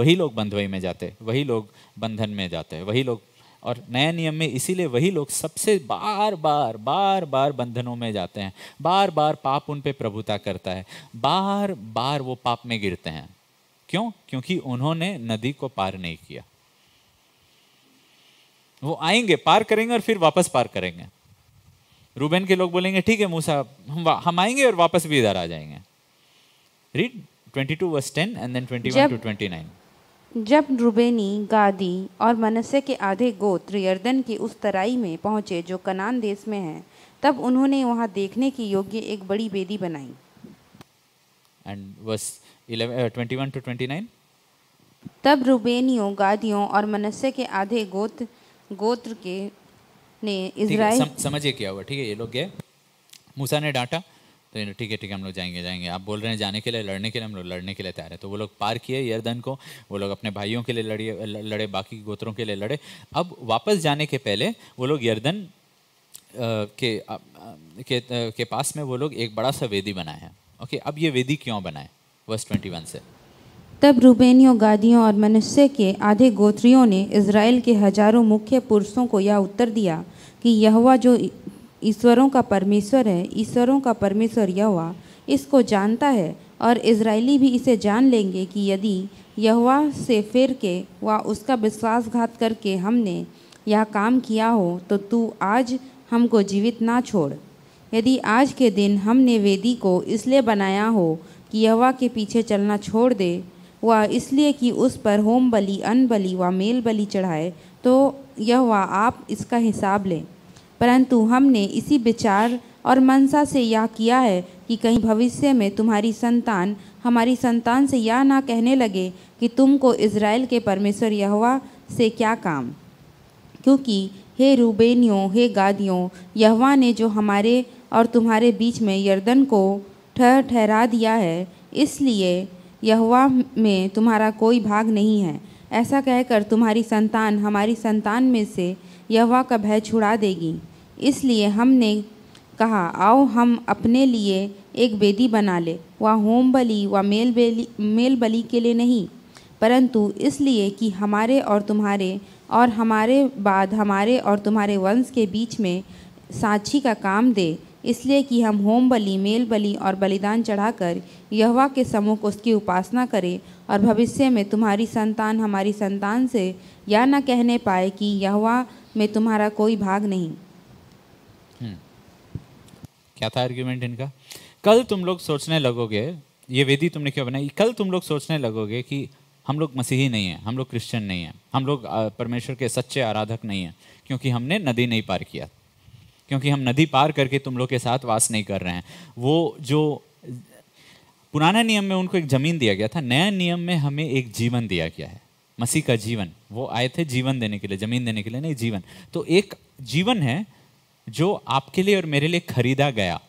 वही लोग बंधवाई में जाते वही लोग बंधन में जाते वही लोग और नया नियम में इसीलिए वही लोग सबसे बार बार बार बार बंधनों में जाते हैं बार बार पाप उन पर प्रभुता करता है बार बार वो पाप में गिरते हैं क्यों क्योंकि उन्होंने नदी को पार नहीं किया वो आएंगे पार करेंगे और फिर वापस पार करेंगे रूबेन के लोग बोलेंगे ठीक है मूसा हम हम आएंगे और वापस भी इधर आ जाएंगे read 22 verse 10 and then 21 to 29 जब रुबेनी गादी और मनसे के आधे गोत्र यर्दन की उस तराई में पहुंचे जो कनान देश में है तब उन्होंने वहाँ देखने की योग्य एक बड़ी बेदी बनाई एंड वर्स टू 29 तब रुबेनियों गादियों और मनसे के आधे गोत्र गोत्र के ने इजराइल सम, समझिए क्या हुआ ठीक है ये लोग गए मूसा ने डांटा तो इन्हें ठीक है ठीक है हम लोग जाएंगे जाएंगे आप बोल रहे हैं जाने के लिए लड़ने के लिए हम लोग लड़ने के लिए तैयार है तो वो लोग पार किए यर्दन को वो लोग अपने भाइयों के लिए लड़िए लड़े बाकी गोत्रों के लिए लड़े अब वापस जाने के पहले वो लोग यर्दन के के के पास में वो लोग एक बड़ा सा वेदी बनाए हैं ओके अब ये वेदी क्यों बनाए वर्ष ट्वेंटी से तब रूबेनियों गादियों और मनुष्य के आधे गोत्रियों ने इसराइल के हजारों मुख्य पुरुषों को यह उत्तर दिया कि यहवा जो ईश्वरों का परमेश्वर है ईश्वरों का परमेश्वर यहवा इसको जानता है और इसराइली भी इसे जान लेंगे कि यदि यहवा से फिर के व उसका विश्वासघात करके हमने यह काम किया हो तो तू आज हमको जीवित ना छोड़ यदि आज के दिन हमने वेदी को इसलिए बनाया हो कि यहवा के पीछे चलना छोड़ दे व इसलिए कि उस पर होम बलि अन बलि व मेल बलि चढ़ाए तो यहवा आप इसका हिसाब लें परंतु हमने इसी विचार और मनसा से यह किया है कि कहीं भविष्य में तुम्हारी संतान हमारी संतान से यह ना कहने लगे कि तुमको इसराइल के परमेश्वर यहवा से क्या काम क्योंकि हे रूबेनियों हे गादियों यहवा ने जो हमारे और तुम्हारे बीच में यर्दन को ठहर ठहरा दिया है इसलिए यहवा में तुम्हारा कोई भाग नहीं है ऐसा कहकर तुम्हारी संतान हमारी संतान में से यहवा का भय छुड़ा देगी इसलिए हमने कहा आओ हम अपने लिए एक वेदी बना ले वह होम बली व मेल बली मेल बलि के लिए नहीं परंतु इसलिए कि हमारे और तुम्हारे और हमारे बाद हमारे और तुम्हारे वंश के बीच में साक्षी का काम दे इसलिए कि हम होम बलि मेल बलि और बलिदान चढ़ाकर यहवा के समूह को उसकी उपासना करें और भविष्य में तुम्हारी संतान हमारी संतान से यह न कहने पाए कि यहवा में तुम्हारा कोई भाग नहीं हम्म। क्या था आर्ग्यूमेंट इनका कल तुम लोग सोचने लगोगे ये वेदी तुमने क्यों बनाई कल तुम लोग सोचने लगोगे कि हम लोग मसीही नहीं हैं हम लोग क्रिश्चियन नहीं हैं हम लोग परमेश्वर के सच्चे आराधक नहीं हैं क्योंकि हमने नदी नहीं पार किया क्योंकि हम नदी पार करके तुम लोग के साथ वास नहीं कर रहे हैं वो जो पुराना नियम में उनको एक ज़मीन दिया गया था नया नियम में हमें एक जीवन दिया गया है मसीह का जीवन वो आए थे जीवन देने के लिए जमीन देने के लिए नहीं जीवन तो एक जीवन है जो आपके लिए और मेरे लिए खरीदा गया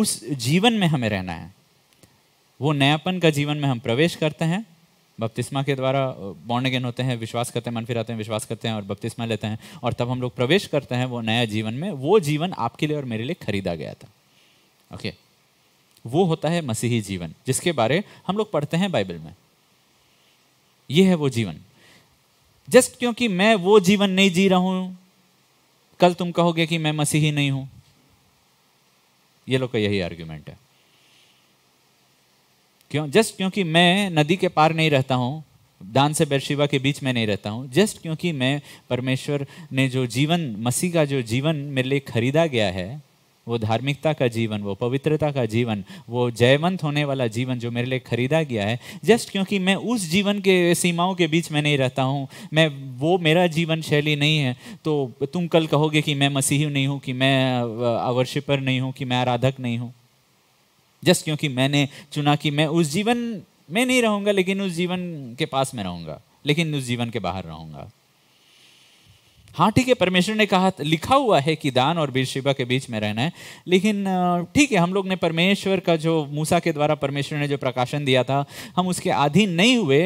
उस जीवन में हमें रहना है वो नयापन का जीवन में हम प्रवेश करते हैं बपतिस्मा के द्वारा बॉन्ड अगेन होते हैं विश्वास करते हैं मन फिराते हैं विश्वास करते हैं और बपतिस्मा लेते हैं और तब हम लोग प्रवेश करते हैं वो नया जीवन में वो जीवन आपके लिए और मेरे लिए खरीदा गया था ओके वो होता है मसीही जीवन जिसके बारे हम लोग पढ़ते हैं बाइबल में ये है वो जीवन जस्ट क्योंकि मैं वो जीवन नहीं जी रहा हूं कल तुम कहोगे कि मैं मसीही नहीं हूं ये लोग का यही आर्ग्यूमेंट है क्यों जस्ट क्योंकि मैं नदी के पार नहीं रहता हूं दान से बेरशिवा के बीच में नहीं रहता हूं जस्ट क्योंकि मैं परमेश्वर ने जो जीवन मसीह का जो जीवन मेरे लिए खरीदा गया है वो धार्मिकता का जीवन वो पवित्रता का जीवन वो जयवंत होने वाला जीवन जो मेरे लिए खरीदा गया है जस्ट क्योंकि मैं उस जीवन के सीमाओं के बीच में नहीं रहता हूँ मैं वो मेरा जीवन शैली नहीं है तो तुम कल कहोगे कि मैं मसीही नहीं हूँ कि मैं अवर्शिपर नहीं हूँ कि मैं आराधक नहीं हूँ जस्ट क्योंकि मैंने चुना कि मैं उस जीवन में नहीं रहूँगा लेकिन उस जीवन के पास में रहूँगा लेकिन उस जीवन के बाहर रहूँगा हाँ ठीक है परमेश्वर ने कहा लिखा हुआ है कि दान और बीरशिबा के बीच में रहना है लेकिन ठीक है हम लोग ने परमेश्वर का जो मूसा के द्वारा परमेश्वर ने जो प्रकाशन दिया था हम उसके अधीन नहीं हुए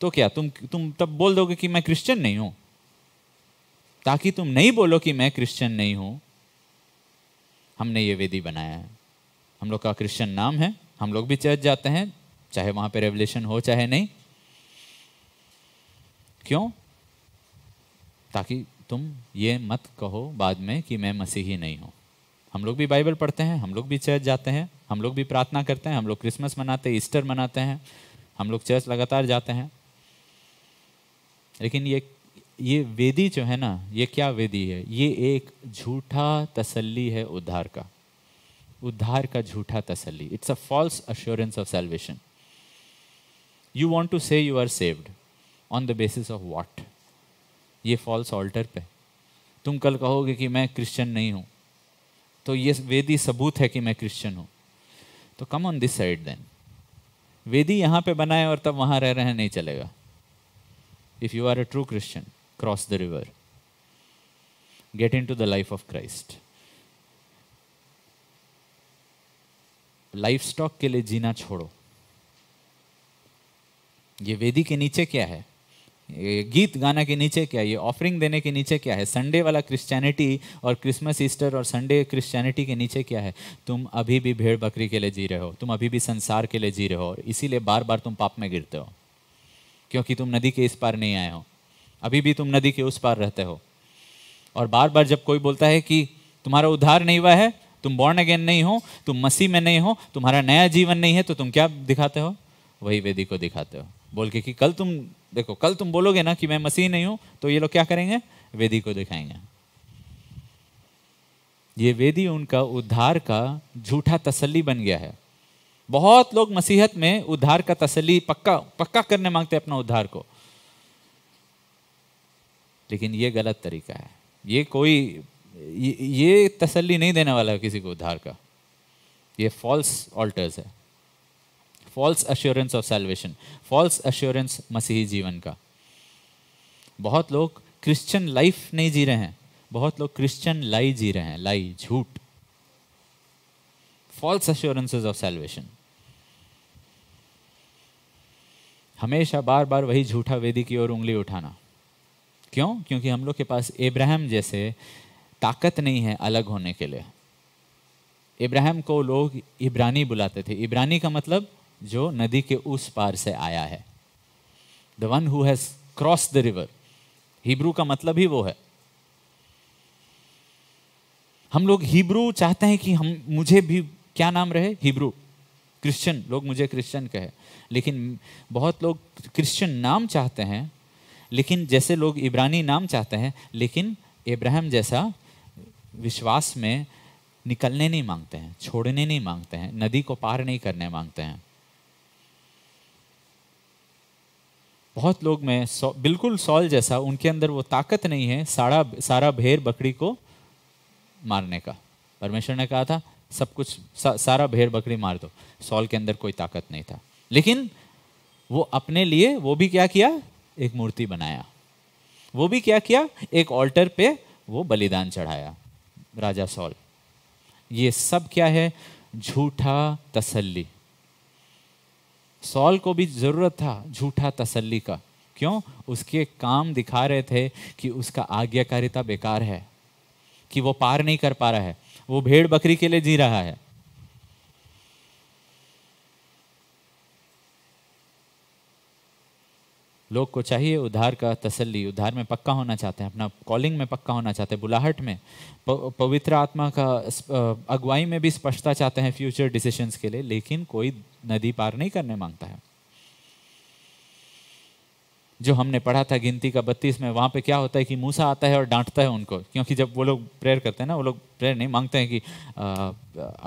तो क्या तुम तुम तब बोल दोगे कि मैं क्रिश्चियन नहीं हूं ताकि तुम नहीं बोलो कि मैं क्रिश्चियन नहीं हूं हमने ये वेदी बनाया है हम लोग का क्रिश्चियन नाम है हम लोग भी चर्च जाते हैं चाहे वहां पर रेवलेशन हो चाहे नहीं क्यों ताकि तुम ये मत कहो बाद में कि मैं मसीही नहीं हूँ हम लोग भी बाइबल पढ़ते हैं हम लोग भी चर्च जाते हैं हम लोग भी प्रार्थना करते हैं हम लोग क्रिसमस मनाते हैं ईस्टर मनाते हैं हम लोग चर्च लगातार जाते हैं लेकिन ये ये वेदी जो है ना ये क्या वेदी है ये एक झूठा तसल्ली है उद्धार का उद्धार का झूठा तसल्ली it's a false assurance of salvation you want to say you are saved on the basis of what ये फॉल्स ऑल्टर पे तुम कल कहोगे कि मैं क्रिश्चियन नहीं हूँ तो ये वेदी सबूत है कि मैं क्रिश्चियन हूँ तो come on this side then वेदी यहाँ पे बनाए और तब वहाँ रह रहे नहीं चलेगा if you are a true Christian cross the river get into the life of Christ life stock के लिए जीना छोड़ो ये वेदी के नीचे क्या है ये गीत गाना के नीचे क्या ये ऑफरिंग देने के नीचे क्या है संडे वाला क्रिश्चियनिटी और क्रिसमस ईस्टर और संडे क्रिश्चियनिटी के नीचे क्या है तुम अभी भी भेड़ बकरी के लिए जी रहे हो तुम अभी भी संसार के लिए जी रहे हो इसीलिए बार बार तुम पाप में गिरते हो क्योंकि तुम नदी के इस पार नहीं आए हो अभी भी तुम नदी के उस पार रहते हो और बार बार जब कोई बोलता है कि तुम्हारा उद्धार नहीं हुआ है तुम बॉर्न अगेन नहीं हो तुम मसीह में नहीं हो तुम्हारा नया जीवन नहीं है तो तुम क्या दिखाते हो वही वेदी को दिखाते हो बोल के कि कल तुम देखो कल तुम बोलोगे ना कि मैं मसीह नहीं हूं तो ये लोग क्या करेंगे वेदी को दिखाएंगे ये वेदी उनका उद्धार का झूठा तसली बन गया है बहुत लोग मसीहत में उद्धार का तसली पक्का पक्का करने मांगते हैं अपना उद्धार को लेकिन ये गलत तरीका है ये कोई ये, ये तसली नहीं देने वाला है किसी को उद्धार का ये फॉल्स ऑल्टर्स है false assurance of salvation false assurance मसीही जीवन का बहुत लोग क्रिश्चियन लाइफ नहीं जी रहे हैं बहुत लोग क्रिश्चियन लाई जी रहे हैं लाई झूठ फॉल्स अश्योरेंसेज ऑफ सेल्वेशन हमेशा बार बार वही झूठा वेदी की ओर उंगली उठाना क्यों क्योंकि हम लोग के पास इब्राहिम जैसे ताकत नहीं है अलग होने के लिए इब्राहिम को लोग इब्रानी बुलाते थे इब्रानी का मतलब जो नदी के उस पार से आया है the one who has cross the river Hebrew का मतलब ही वो है हम लोग हिब्रू चाहते हैं कि हम मुझे भी क्या नाम रहे हिब्रू क्रिश्चियन लोग मुझे क्रिश्चियन कहे लेकिन बहुत लोग क्रिश्चियन नाम चाहते हैं लेकिन जैसे लोग इब्रानी नाम चाहते हैं लेकिन इब्राहिम जैसा विश्वास में निकलने नहीं मांगते हैं छोड़ने नहीं मांगते हैं नदी को पार नहीं करने मांगते हैं बहुत लोग में सौ, बिल्कुल सॉल जैसा उनके अंदर वो ताकत नहीं है सारा सारा भेड़ बकरी को मारने का परमेश्वर ने कहा था सब कुछ सा, सारा भेड़ बकरी मार दो सॉल के अंदर कोई ताकत नहीं था लेकिन वो अपने लिए वो भी क्या किया एक मूर्ति बनाया वो भी क्या किया एक ऑल्टर पे वो बलिदान चढ़ाया राजा सॉल ये सब क्या है झूठा तसल्ली सॉल को भी ज़रूरत था झूठा तसल्ली का क्यों उसके काम दिखा रहे थे कि उसका आज्ञाकारिता बेकार है कि वो पार नहीं कर पा रहा है वो भेड़ बकरी के लिए जी रहा है लोग को चाहिए उधार का तसल्ली उधार में पक्का होना चाहते हैं अपना कॉलिंग में पक्का होना चाहते हैं बुलाहट में पवित्र आत्मा का अगुवाई में भी स्पष्टता चाहते हैं फ्यूचर डिसीशंस के लिए लेकिन कोई नदी पार नहीं करने मांगता है जो हमने पढ़ा था गिनती का बत्तीस में वहाँ पे क्या होता है कि मूसा आता है और डांटता है उनको क्योंकि जब वो लोग प्रेयर करते हैं ना वो लोग प्रेयर नहीं मांगते हैं कि आ,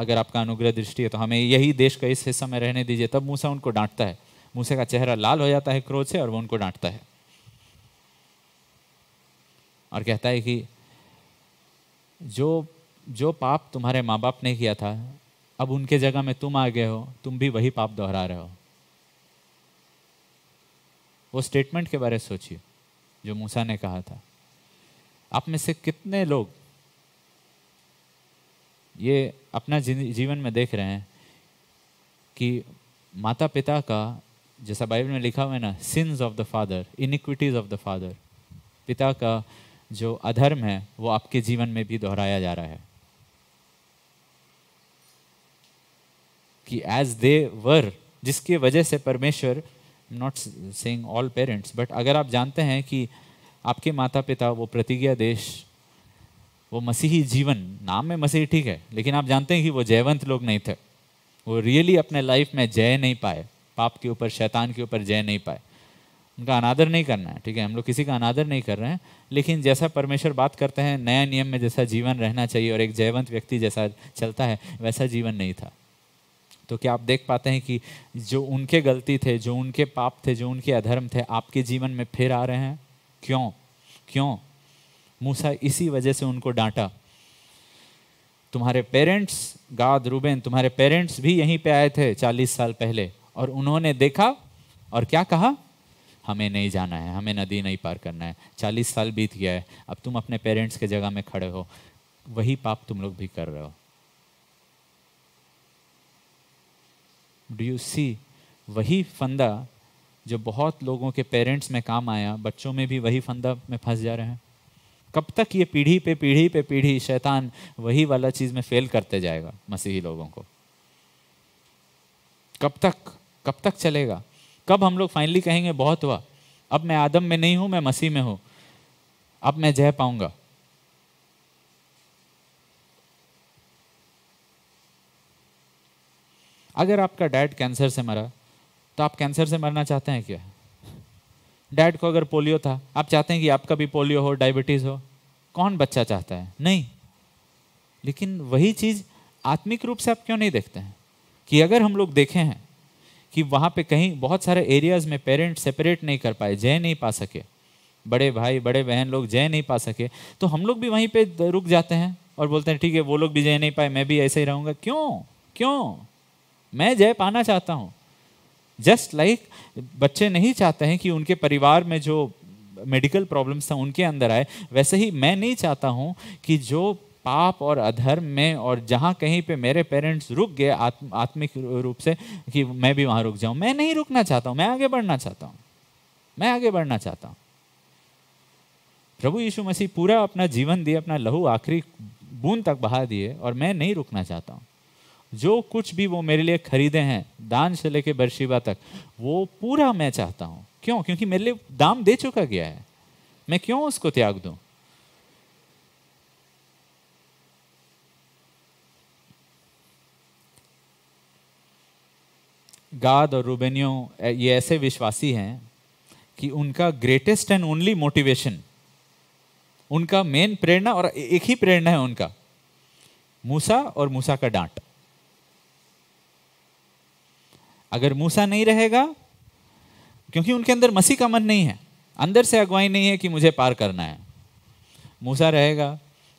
अगर आपका अनुग्रह दृष्टि है तो हमें यही देश का इस हिस्सा में रहने दीजिए तब मूसा उनको डांटता है मूसे का चेहरा लाल हो जाता है क्रोध से और वो उनको डांटता है और कहता है कि जो जो पाप तुम्हारे माँ बाप ने किया था अब उनके जगह में तुम आ गए हो तुम भी वही पाप दोहरा रहे हो वो स्टेटमेंट के बारे में सोचिए जो मूसा ने कहा था आप में से कितने लोग ये अपना जीवन में देख रहे हैं कि माता पिता का जैसा बाइबल में लिखा हुआ है ना sins of the father iniquities of the father पिता का जो अधर्म है वो आपके जीवन में भी दोहराया जा रहा है कि एज दे वर जिसके वजह से परमेश्वर not saying all parents but अगर आप जानते हैं कि आपके माता पिता वो प्रतिज्ञा देश वो मसीही जीवन नाम में मसीह ठीक है लेकिन आप जानते हैं कि वो जयवंत लोग नहीं थे वो रियली अपने लाइफ में जय नहीं पाए पाप के ऊपर शैतान के ऊपर जय नहीं पाए उनका अनादर नहीं करना है ठीक है हम लोग किसी का अनादर नहीं कर रहे हैं लेकिन जैसा परमेश्वर बात करते हैं नया नियम में जैसा जीवन रहना चाहिए और एक जयवंत व्यक्ति जैसा चलता है वैसा जीवन नहीं था तो क्या आप देख पाते हैं कि जो उनके गलती थे जो उनके पाप थे जो उनके अधर्म थे आपके जीवन में फिर आ रहे हैं क्यों क्यों मूसा इसी वजह से उनको डांटा तुम्हारे पेरेंट्स गाद रूबेन तुम्हारे पेरेंट्स भी यहीं पे आए थे चालीस साल पहले और उन्होंने देखा और क्या कहा हमें नहीं जाना है हमें नदी नहीं पार करना है चालीस साल बीत गया है अब तुम अपने पेरेंट्स के जगह में खड़े हो वही पाप तुम लोग भी कर रहे हो डू यू सी वही फंदा जो बहुत लोगों के पेरेंट्स में काम आया बच्चों में भी वही फंदा में फंस जा रहे हैं कब तक ये पीढ़ी पे पीढ़ी पे पीढ़ी शैतान वही वाला चीज़ में फेल करते जाएगा मसीही लोगों को कब तक कब तक चलेगा कब हम लोग फाइनली कहेंगे बहुत हुआ अब मैं आदम में नहीं हूं मैं मसीह में हूं अब मैं जय पाऊंगा अगर आपका डैड कैंसर से मरा तो आप कैंसर से मरना चाहते हैं क्या डैड को अगर पोलियो था आप चाहते हैं कि आपका भी पोलियो हो डायबिटीज़ हो कौन बच्चा चाहता है नहीं लेकिन वही चीज़ आत्मिक रूप से आप क्यों नहीं देखते हैं कि अगर हम लोग देखे हैं कि वहाँ पे कहीं बहुत सारे एरियाज़ में पेरेंट्स सेपरेट नहीं कर पाए जय नहीं पा सके बड़े भाई बड़े बहन लोग जय नहीं पा सके तो हम लोग भी वहीं पे रुक जाते हैं और बोलते हैं ठीक है वो लोग भी जय नहीं पाए मैं भी ऐसे ही रहूँगा क्यों क्यों मैं जय पाना चाहता हूँ जस्ट लाइक बच्चे नहीं चाहते हैं कि उनके परिवार में जो मेडिकल प्रॉब्लम्स था उनके अंदर आए वैसे ही मैं नहीं चाहता हूँ कि जो पाप और अधर्म में और जहाँ कहीं पे मेरे पेरेंट्स रुक गए आत्म आत्मिक रूप से कि मैं भी वहाँ रुक जाऊँ मैं नहीं रुकना चाहता हूँ मैं आगे बढ़ना चाहता हूँ मैं आगे बढ़ना चाहता हूँ प्रभु यीशु मसीह पूरा अपना जीवन दिए अपना लहू आखिरी बूंद तक बहा दिए और मैं नहीं रुकना चाहता हूँ जो कुछ भी वो मेरे लिए खरीदे हैं दान से लेके बरशिबा तक वो पूरा मैं चाहता हूँ क्यों क्योंकि मेरे लिए दाम दे चुका गया है मैं क्यों उसको त्याग दूँ गाद और रूबेनियो ये ऐसे विश्वासी हैं कि उनका ग्रेटेस्ट एंड ओनली मोटिवेशन उनका मेन प्रेरणा और एक ही प्रेरणा है उनका मूसा और मूसा का डांट अगर मूसा नहीं रहेगा क्योंकि उनके अंदर मसीह का मन नहीं है अंदर से अगुवाई नहीं है कि मुझे पार करना है मूसा रहेगा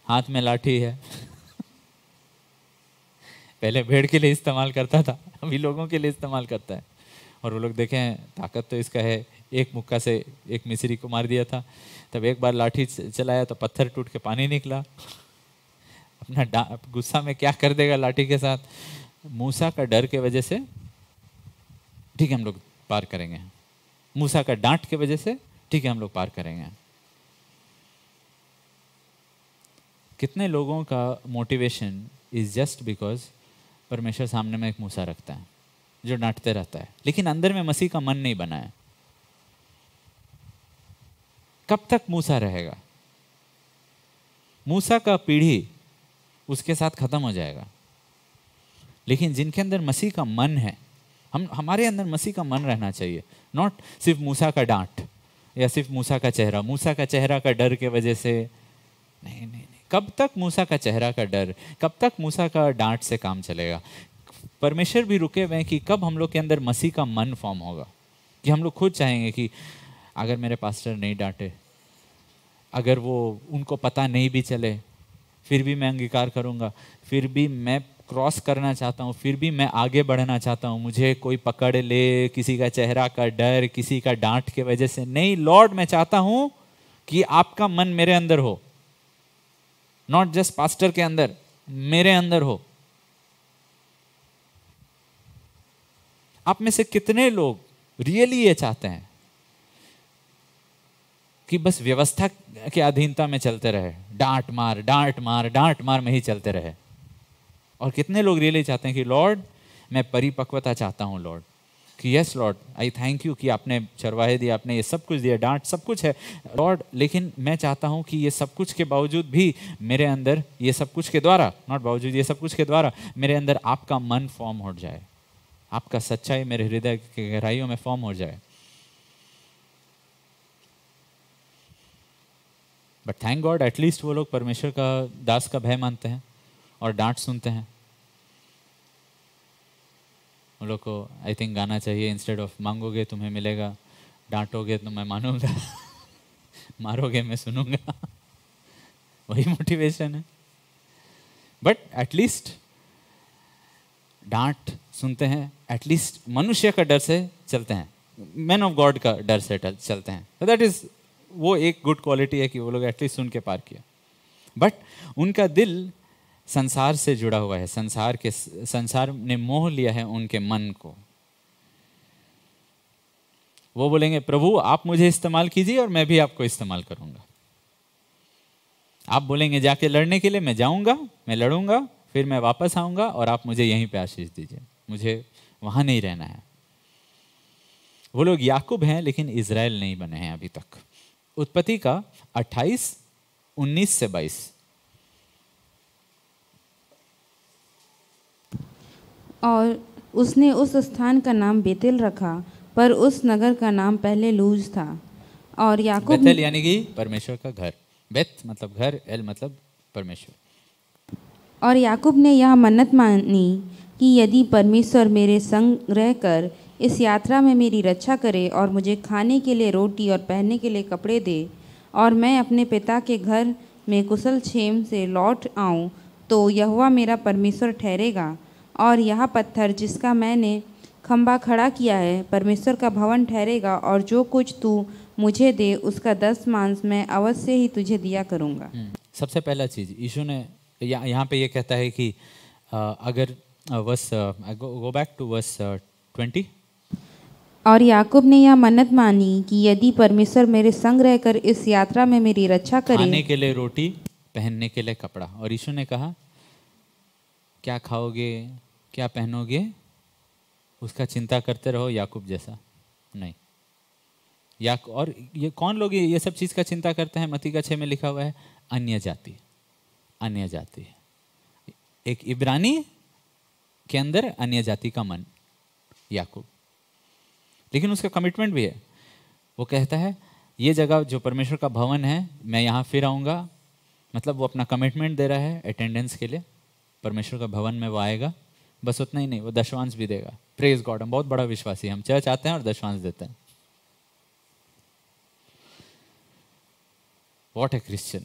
हाथ में लाठी है पहले भेड़ के लिए इस्तेमाल करता था हम लोगों के लिए इस्तेमाल करता है और वो लोग देखें ताकत तो इसका है एक मुक्का से एक मिसरी को मार दिया था तब एक बार लाठी चलाया तो पत्थर टूट के पानी निकला अपना गुस्सा में क्या कर देगा लाठी के साथ मूसा का डर के वजह से ठीक है हम लोग पार करेंगे मूसा का डांट के वजह से ठीक है हम लोग पार करेंगे कितने लोगों का मोटिवेशन इज जस्ट बिकॉज परमेश्वर सामने में एक मूसा रखता है जो डांटते रहता है लेकिन अंदर में मसीह का मन नहीं बना है कब तक मूसा रहेगा मूसा का पीढ़ी उसके साथ ख़त्म हो जाएगा लेकिन जिनके अंदर मसीह का मन है हम हमारे अंदर मसीह का मन रहना चाहिए नॉट सिर्फ मूसा का डांट या सिर्फ मूसा का चेहरा मूसा का चेहरा का डर के वजह से नहीं नहीं कब तक मूसा का चेहरा का डर कब तक मूसा का डांट से काम चलेगा परमेश्वर भी रुके हुए हैं कि कब हम लोग के अंदर मसीह का मन फॉर्म होगा कि हम लोग खुद चाहेंगे कि अगर मेरे पास्टर नहीं डांटे अगर वो उनको पता नहीं भी चले फिर भी मैं अंगीकार करूँगा फिर भी मैं क्रॉस करना चाहता हूँ फिर भी मैं आगे बढ़ना चाहता हूँ मुझे कोई पकड़ ले किसी का चेहरा का डर किसी का डांट के वजह से नहीं लॉर्ड मैं चाहता हूँ कि आपका मन मेरे अंदर हो नॉट जस्ट पास्टर के अंदर मेरे अंदर हो आप में से कितने लोग रियली ये चाहते हैं कि बस व्यवस्था के अधीनता में चलते रहे डांट मार डांट मार डांट मार में ही चलते रहे और कितने लोग रियली चाहते हैं कि लॉर्ड मैं परिपक्वता चाहता हूं लॉर्ड कि yes Lord I thank you कि आपने चरवाहे दिया आपने ये सब कुछ दिया डांट सब कुछ है लॉर्ड लेकिन मैं चाहता हूँ कि ये सब कुछ के बावजूद भी मेरे अंदर ये सब कुछ के द्वारा नॉट बावजूद ये सब कुछ के द्वारा मेरे अंदर आपका मन फॉर्म हो जाए आपका सच्चाई मेरे हृदय की गहराइयों में फॉर्म हो जाए बट थैंक गॉड एटलीस्ट वो लोग परमेश्वर का दास का भय मानते हैं और डांट सुनते हैं उन लोग को आई थिंक गाना चाहिए इंस्टेड ऑफ मांगोगे तुम्हें मिलेगा डांटोगे तो मैं मानूंगा मारोगे मैं सुनूंगा वही मोटिवेशन है बट एटलीस्ट डांट सुनते हैं एटलीस्ट मनुष्य का डर से चलते हैं मैन ऑफ गॉड का डर से चलते हैं तो दैट इज़ वो एक गुड क्वालिटी है कि वो लोग एटलीस्ट सुन के पार किया बट उनका दिल संसार से जुड़ा हुआ है संसार के संसार ने मोह लिया है उनके मन को वो बोलेंगे प्रभु आप मुझे इस्तेमाल कीजिए और मैं भी आपको इस्तेमाल करूंगा आप बोलेंगे जाके लड़ने के लिए मैं जाऊंगा मैं लड़ूंगा फिर मैं वापस आऊंगा और आप मुझे यहीं पे आशीष दीजिए मुझे वहां नहीं रहना है वो लोग याकूब हैं लेकिन इसराइल नहीं बने हैं अभी तक उत्पत्ति का 28 19 से 22 और उसने उस स्थान का नाम बेतेल रखा पर उस नगर का नाम पहले लूज था और याकूब बेतेल यानी कि परमेश्वर का घर बेत मतलब घर एल मतलब परमेश्वर और याकूब ने यह मन्नत मानी कि यदि परमेश्वर मेरे संग रहकर इस यात्रा में मेरी रक्षा करे और मुझे खाने के लिए रोटी और पहनने के लिए कपड़े दे और मैं अपने पिता के घर में कुशल छेम से लौट आऊँ तो यहुआ मेरा परमेश्वर ठहरेगा और यह पत्थर जिसका मैंने खम्बा खड़ा किया है परमेश्वर का भवन ठहरेगा और जो कुछ तू मुझे दे उसका दस मांस मैं अवश्य ही तुझे दिया करूँगा हम्म। सबसे पहला चीज़ यीशु ने या, यहाँ पे ये यह कहता है कि आ, अगर verse go back to verse twenty और याकूब ने यह मन्नत मानी कि यदि परमेश्वर मेरे संग रहकर इस यात्रा में मेरी रक्षा करे खाने के लिए रोटी पहनने के लिए कपड़ा और यीशु ने कहा क्या खाओगे क्या पहनोगे उसका चिंता करते रहो याकूब जैसा नहीं या और ये कौन लोग ये सब चीज़ का चिंता करते हैं मती का छः में लिखा हुआ है अन्य जाति अन्य जाति एक इब्रानी के अंदर अन्य जाति का मन याकूब लेकिन उसका कमिटमेंट भी है वो कहता है ये जगह जो परमेश्वर का भवन है मैं यहाँ फिर आऊँगा मतलब वो अपना कमिटमेंट दे रहा है अटेंडेंस के लिए परमेश्वर का भवन में वो आएगा बस उतना ही नहीं वो दशवांश भी देगा प्रेज गॉड हम बहुत बड़ा विश्वासी हम चर्च आते हैं और दशवांश देते हैं वॉट ए क्रिश्चियन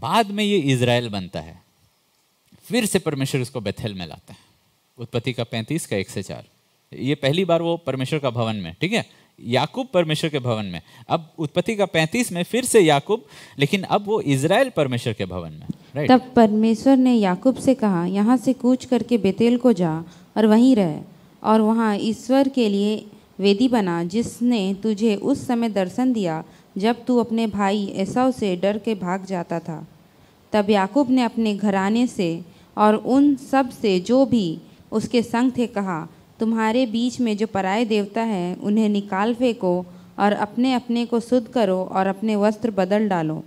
बाद में ये इजराइल बनता है फिर से परमेश्वर उसको बेथेल में लाता है उत्पत्ति का पैंतीस का एक से चार ये पहली बार वो परमेश्वर का भवन में ठीक है याकूब परमेश्वर के भवन में अब उत्पत्ति का पैंतीस में फिर से याकूब लेकिन अब वो इसराइल परमेश्वर के भवन में राइट तब परमेश्वर ने याकूब से कहा यहाँ से कूच करके बेतेल को जा और वहीं रह और वहाँ ईश्वर के लिए वेदी बना जिसने तुझे उस समय दर्शन दिया जब तू अपने भाई ऐसाओ से डर के भाग जाता था तब याकूब ने अपने घराने से और उन सब से जो भी उसके संग थे कहा तुम्हारे बीच में जो पराए देवता है उन्हें निकाल फेंको और अपने अपने को शुद्ध करो और अपने वस्त्र बदल डालो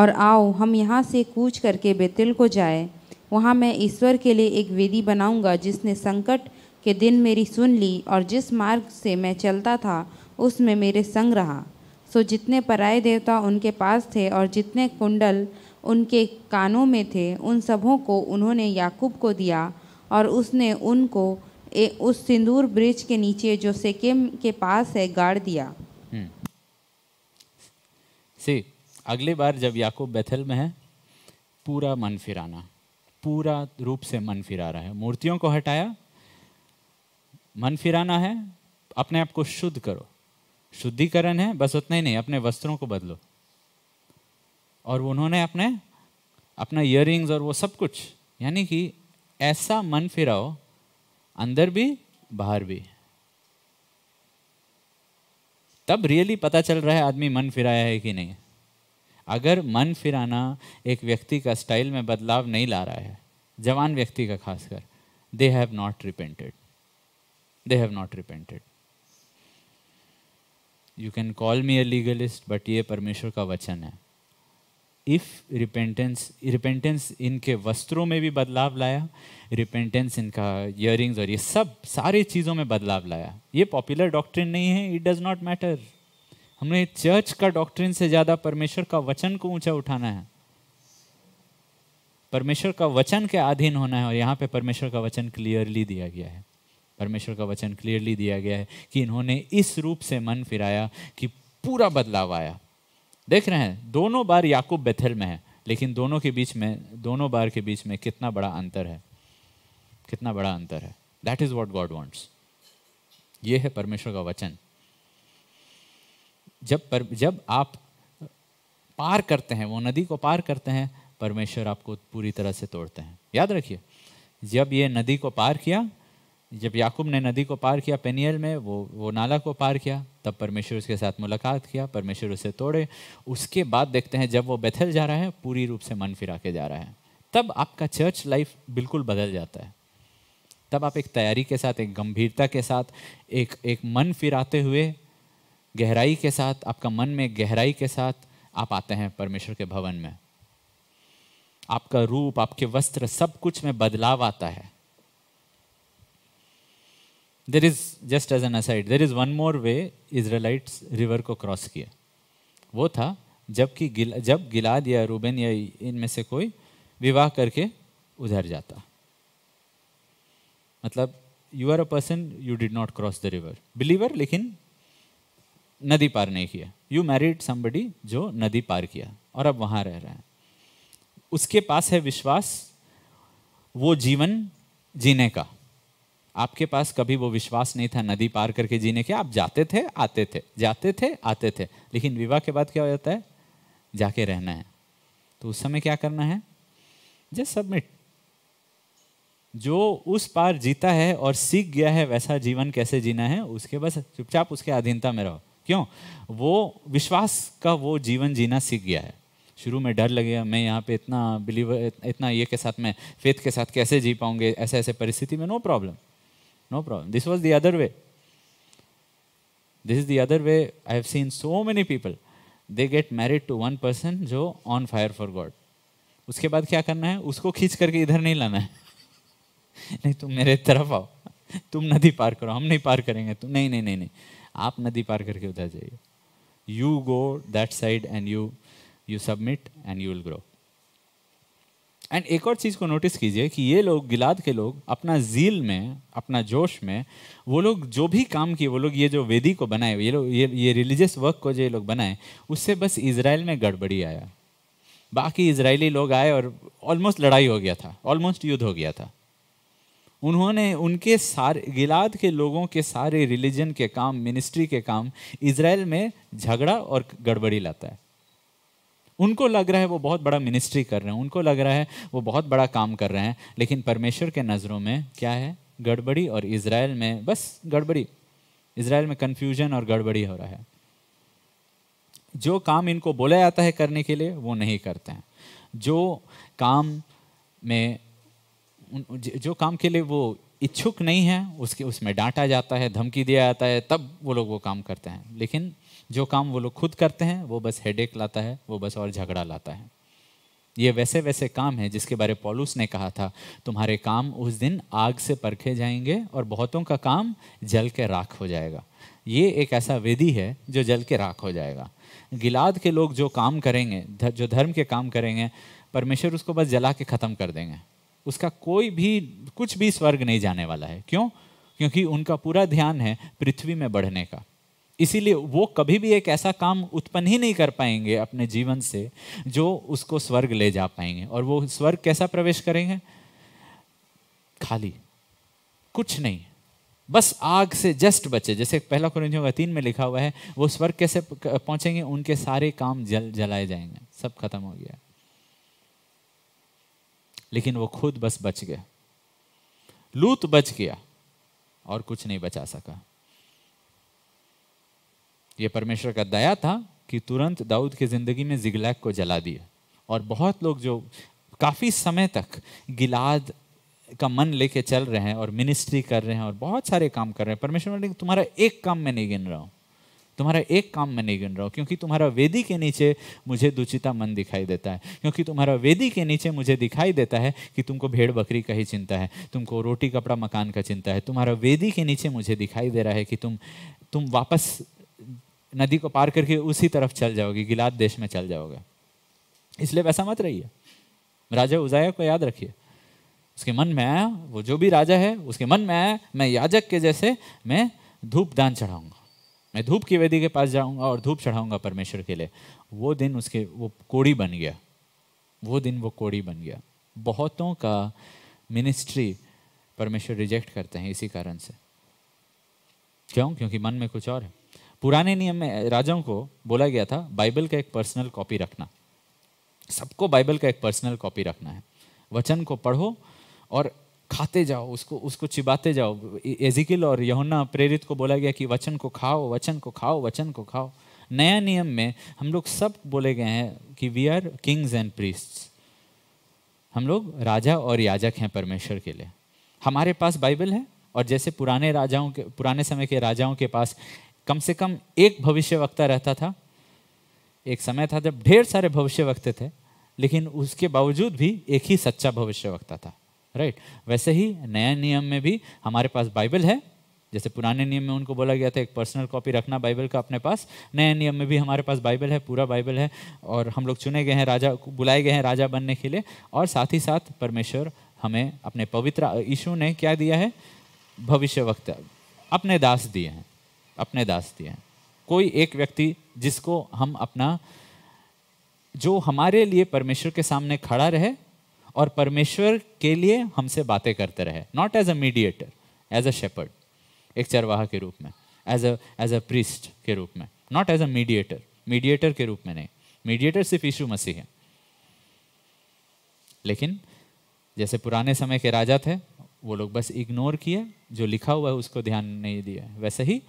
और आओ हम यहाँ से कूच करके बेतिल को जाए वहाँ मैं ईश्वर के लिए एक वेदी बनाऊँगा जिसने संकट के दिन मेरी सुन ली और जिस मार्ग से मैं चलता था उसमें मेरे संग रहा सो जितने पराए देवता उनके पास थे और जितने कुंडल उनके कानों में थे उन सबों को उन्होंने याकूब को दिया और उसने उनको ए, उस सिंदूर ब्रिज के नीचे जो सेकेम के पास है गाड़ दिया सी हम्म। अगली बार जब याकूब बेथल में है पूरा मन फिराना पूरा रूप से मन फिरा रहा है मूर्तियों को हटाया मन फिराना है अपने आप को शुद्ध करो शुद्धिकरण है बस उतना ही नहीं अपने वस्त्रों को बदलो और उन्होंने अपने अपना इयर और वो सब कुछ यानी कि ऐसा मन फिराओ अंदर भी बाहर भी तब रियली पता चल रहा है आदमी मन फिराया है कि नहीं अगर मन फिराना एक व्यक्ति का स्टाइल में बदलाव नहीं ला रहा है जवान व्यक्ति का खासकर they have not repented they have not repented you can call me a legalist but ये परमेश्वर का वचन है इफ रिपेंटेंस रिपेंटेंस इनके वस्त्रों में भी बदलाव लाया रिपेंटेंस इनका इयरिंग्स और ये सब सारे चीज़ों में बदलाव लाया ये पॉपुलर डॉक्ट्रिन नहीं है इट डज़ नॉट मैटर हमने चर्च का डॉक्ट्रिन से ज़्यादा परमेश्वर का वचन को ऊंचा उठाना है परमेश्वर का वचन के अधीन होना है और यहाँ पे परमेश्वर का वचन क्लियरली दिया गया है परमेश्वर का वचन क्लियरली दिया गया है कि इन्होंने इस रूप से मन फिराया कि पूरा बदलाव आया देख रहे हैं दोनों बार याकूब बेथेल में है लेकिन दोनों के बीच में दोनों बार के बीच में कितना बड़ा अंतर है कितना बड़ा अंतर है that is what God wants ये है परमेश्वर का वचन जब पर जब आप पार करते हैं वो नदी को पार करते हैं परमेश्वर आपको पूरी तरह से तोड़ते हैं याद रखिए जब ये नदी को पार किया जब याकूब ने नदी को पार किया पेनियल में वो वो नाला को पार किया तब परमेश्वर उसके साथ मुलाकात किया परमेश्वर उसे तोड़े उसके बाद देखते हैं जब वो बैथल जा रहा है पूरी रूप से मन फिरा के जा रहा है तब आपका चर्च लाइफ बिल्कुल बदल जाता है तब आप एक तैयारी के साथ एक गंभीरता के साथ एक एक मन फिराते हुए गहराई के साथ आपका मन में गहराई के साथ आप आते हैं परमेश्वर के भवन में आपका रूप आपके वस्त्र सब कुछ में बदलाव आता है there is just as an aside there is one more way Israelites river को क्रॉस किया वो था जबकि गिल, जब गिलाद या रूबेन या इनमें से कोई विवाह करके उधर जाता मतलब you are a person you did not cross the river believer लेकिन नदी पार नहीं किया यू मैरिड समबडी जो नदी पार किया और अब वहां रह रहा है उसके पास है विश्वास वो जीवन जीने का आपके पास कभी वो विश्वास नहीं था नदी पार करके जीने के आप जाते थे आते थे जाते थे आते थे लेकिन विवाह के बाद क्या हो जाता है जाके रहना है तो उस समय क्या करना है जस्ट सबमिट जो उस पार जीता है और सीख गया है वैसा जीवन कैसे जीना है उसके बस चुपचाप उसके अधीनता में रहो क्यों वो विश्वास का वो जीवन जीना सीख गया है शुरू में डर लगेगा मैं यहाँ पे इतना बिलीवर इतना ये के साथ मैं फेथ के साथ कैसे जी पाऊंगे ऐसे ऐसे परिस्थिति में no problem No problem. This was the other way. This is the other way. I have seen so many people. They get married to one person जो ऑन फायर फॉर गॉड उसके बाद क्या करना है उसको खींच करके इधर नहीं लाना है नहीं तुम मेरे तरफ आओ तुम नदी पार करो हम नहीं पार करेंगे तुम नहीं नहीं नहीं नहीं आप नदी पार करके उधर जाइए you go that side and you you submit and you will grow and एक और चीज़ को नोटिस कीजिए कि ये लोग गिलाद के लोग अपना झील में अपना जोश में वो लोग जो भी काम किए वो लोग ये जो वेदी को बनाए ये लोग ये ये रिलीजियस वर्क को जो ये लोग बनाए उससे बस इसराइल में गड़बड़ी आया बाकी इसराइली लोग आए और ऑलमोस्ट लड़ाई हो गया था ऑलमोस्ट युद्ध हो गया था उन्होंने उनके सारे गिलाद के लोगों के सारे रिलीजन के काम मिनिस्ट्री के काम इसराइल में झगड़ा और गड़बड़ी लाता है उनको लग रहा है वो बहुत बड़ा मिनिस्ट्री कर रहे हैं उनको लग रहा है वो बहुत बड़ा काम कर रहे हैं लेकिन परमेश्वर के नज़रों में क्या है गड़बड़ी और इसराइल में बस गड़बड़ी इसराइल में कन्फ्यूजन और गड़बड़ी हो रहा है जो काम इनको बोला जाता है करने के लिए वो नहीं करते हैं जो काम में जो काम के लिए वो इच्छुक नहीं है उसके उसमें डांटा जाता है धमकी दिया जाता है तब वो लोग वो काम करते हैं लेकिन जो काम वो लोग खुद करते हैं वो बस हेडेक लाता है वो बस और झगड़ा लाता है ये वैसे वैसे काम है जिसके बारे पॉलूस ने कहा था तुम्हारे काम उस दिन आग से परखे जाएंगे और बहुतों का काम जल के राख हो जाएगा ये एक ऐसा विधि है जो जल के राख हो जाएगा गिलाद के लोग जो काम करेंगे जो धर्म के काम करेंगे परमेश्वर उसको बस जला के ख़त्म कर देंगे उसका कोई भी कुछ भी स्वर्ग नहीं जाने वाला है क्यों क्योंकि उनका पूरा ध्यान है पृथ्वी में बढ़ने का इसीलिए वो कभी भी एक ऐसा काम उत्पन्न ही नहीं कर पाएंगे अपने जीवन से जो उसको स्वर्ग ले जा पाएंगे और वो स्वर्ग कैसा प्रवेश करेंगे खाली कुछ नहीं बस आग से जस्ट बचे जैसे पहला कुरिंथियों का तीन में लिखा हुआ है वो स्वर्ग कैसे पहुंचेंगे उनके सारे काम जल जलाए जाएंगे सब खत्म हो गया लेकिन वो खुद बस बच गया लूत बच गया और कुछ नहीं बचा सका ये परमेश्वर का दया था कि तुरंत दाऊद की ज़िंदगी में जिगलैक को जला दिया और बहुत लोग जो काफ़ी समय तक गिलाद का मन लेके चल रहे हैं और मिनिस्ट्री कर रहे हैं और बहुत सारे काम कर रहे हैं परमेश्वर ने तुम्हारा एक काम मैं नहीं गिन रहा हूँ तुम्हारा एक काम मैं नहीं गिन रहा हूँ क्योंकि तुम्हारा वेदी के नीचे मुझे दुचिता मन दिखाई देता है क्योंकि तुम्हारा वेदी के नीचे मुझे दिखाई देता है कि तुमको भेड़ बकरी का ही चिंता है तुमको रोटी कपड़ा मकान का चिंता है तुम्हारा वेदी के नीचे मुझे दिखाई दे रहा है कि तुम तुम वापस नदी को पार करके उसी तरफ चल जाओगे गिलाद देश में चल जाओगे इसलिए वैसा मत रहिए राजा उजाया को याद रखिए उसके मन में आया वो जो भी राजा है उसके मन में आया मैं याजक के जैसे मैं धूप दान चढ़ाऊंगा मैं धूप की वेदी के पास जाऊंगा और धूप चढ़ाऊंगा परमेश्वर के लिए वो दिन उसके वो कोड़ी बन गया वो दिन वो कोड़ी बन गया बहुतों का मिनिस्ट्री परमेश्वर रिजेक्ट करते हैं इसी कारण से क्यों क्योंकि मन में कुछ और है पुराने नियम में राजाओं को बोला गया था बाइबल का एक पर्सनल कॉपी रखना सबको बाइबल का एक पर्सनल कॉपी रखना है वचन को पढ़ो और खाते जाओ उसको उसको चिबाते जाओ एजिकिल और यहुना प्रेरित को बोला गया कि वचन को खाओ वचन को खाओ वचन को खाओ नया नियम में हम लोग सब बोले गए हैं कि we are kings and priest हम लोग राजा और याजक हैं परमेश्वर के लिए हमारे पास बाइबल है और जैसे पुराने राजाओं के पुराने समय के राजाओं के पास कम से कम एक भविष्य वक्ता रहता था एक समय था जब ढेर सारे भविष्य वक्ते थे लेकिन उसके बावजूद भी एक ही सच्चा भविष्य वक्ता था राइट वैसे ही नया नियम में भी हमारे पास बाइबल है जैसे पुराने नियम में उनको बोला गया था एक पर्सनल कॉपी रखना बाइबल का अपने पास नए नियम में भी हमारे पास बाइबल है पूरा बाइबल है और हम लोग चुने गए हैं राजा बुलाए गए हैं राजा बनने के लिए और साथ ही साथ परमेश्वर हमें अपने पवित्र ईशु ने क्या दिया है भविष्य वक्त अपने दास दिए हैं अपने दास दिए कोई एक व्यक्ति जिसको हम अपना जो हमारे लिए परमेश्वर के सामने खड़ा रहे और परमेश्वर के लिए हमसे बातें करते रहे not as a mediator as a shepherd एक चरवाहा के रूप में as a as a priest के रूप में not as a mediator mediator के रूप में नहीं मीडिएटर सिर्फ यीशु मसीह है लेकिन जैसे पुराने समय के राजा थे वो लोग बस इग्नोर किए जो लिखा हुआ है उसको ध्यान नहीं दिया वैसे ही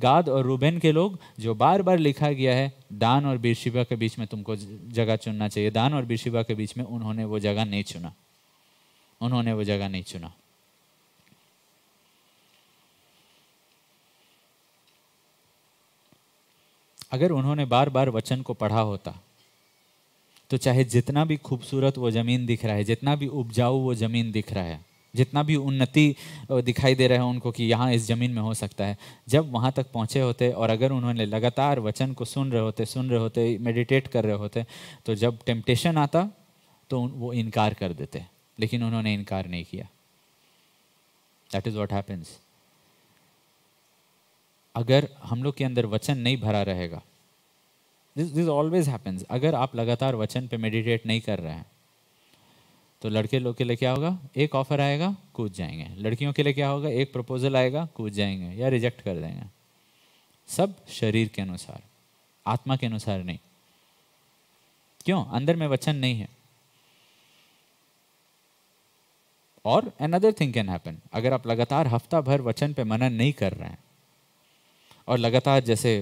गाद और रूबेन के लोग जो बार बार लिखा गया है दान और बिरशिबा के बीच में तुमको जगह चुनना चाहिए दान और बिरशिबा के बीच में उन्होंने वो जगह नहीं चुना उन्होंने वो जगह नहीं चुना अगर उन्होंने बार बार वचन को पढ़ा होता तो चाहे जितना भी खूबसूरत वो ज़मीन दिख रहा है जितना भी उपजाऊ वो ज़मीन दिख रहा है जितना भी उन्नति दिखाई दे रहे हैं उनको कि यहाँ इस ज़मीन में हो सकता है जब वहाँ तक पहुँचे होते और अगर उन्होंने लगातार वचन को सुन रहे होते सुन रहे होते मेडिटेट कर रहे होते तो जब टेम्पटेशन आता तो वो इनकार कर देते लेकिन उन्होंने इनकार नहीं किया दैट इज़ वॉट हैपन्स अगर हम लोग के अंदर वचन नहीं भरा रहेगा दिस दिस ऑलवेज हैपन्स अगर आप लगातार वचन पे मेडिटेट नहीं कर रहे हैं तो लड़के लोग के लिए क्या होगा एक ऑफर आएगा कूद जाएंगे लड़कियों के लिए क्या होगा एक प्रपोजल आएगा कूद जाएंगे या रिजेक्ट कर देंगे सब शरीर के अनुसार आत्मा के अनुसार नहीं क्यों अंदर में वचन नहीं है और अनदर थिंग कैन हैपन अगर आप लगातार हफ्ता भर वचन पे मनन नहीं कर रहे हैं और लगातार जैसे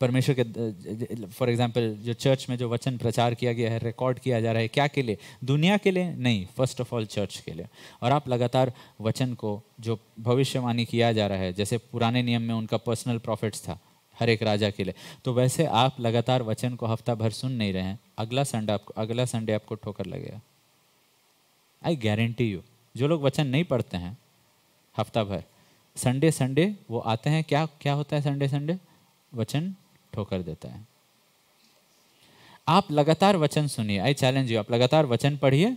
परमेश्वर के फॉर एग्जांपल जो चर्च में जो वचन प्रचार किया गया है रिकॉर्ड किया जा रहा है क्या के लिए दुनिया के लिए नहीं फर्स्ट ऑफ ऑल चर्च के लिए और आप लगातार वचन को जो भविष्यवाणी किया जा रहा है जैसे पुराने नियम में उनका पर्सनल प्रॉफिट्स था हर एक राजा के लिए तो वैसे आप लगातार वचन को हफ्ता भर सुन नहीं रहे हैं अगला संडे आपको अगला संडे आपको ठोकर लगेगा आई गारंटी यू जो लोग वचन नहीं पढ़ते हैं हफ्ता भर संडे संडे वो आते हैं क्या क्या होता है संडे संडे वचन ठोकर देता है आप लगातार वचन सुनिए आई चैलेंज यू आप लगातार वचन पढ़िए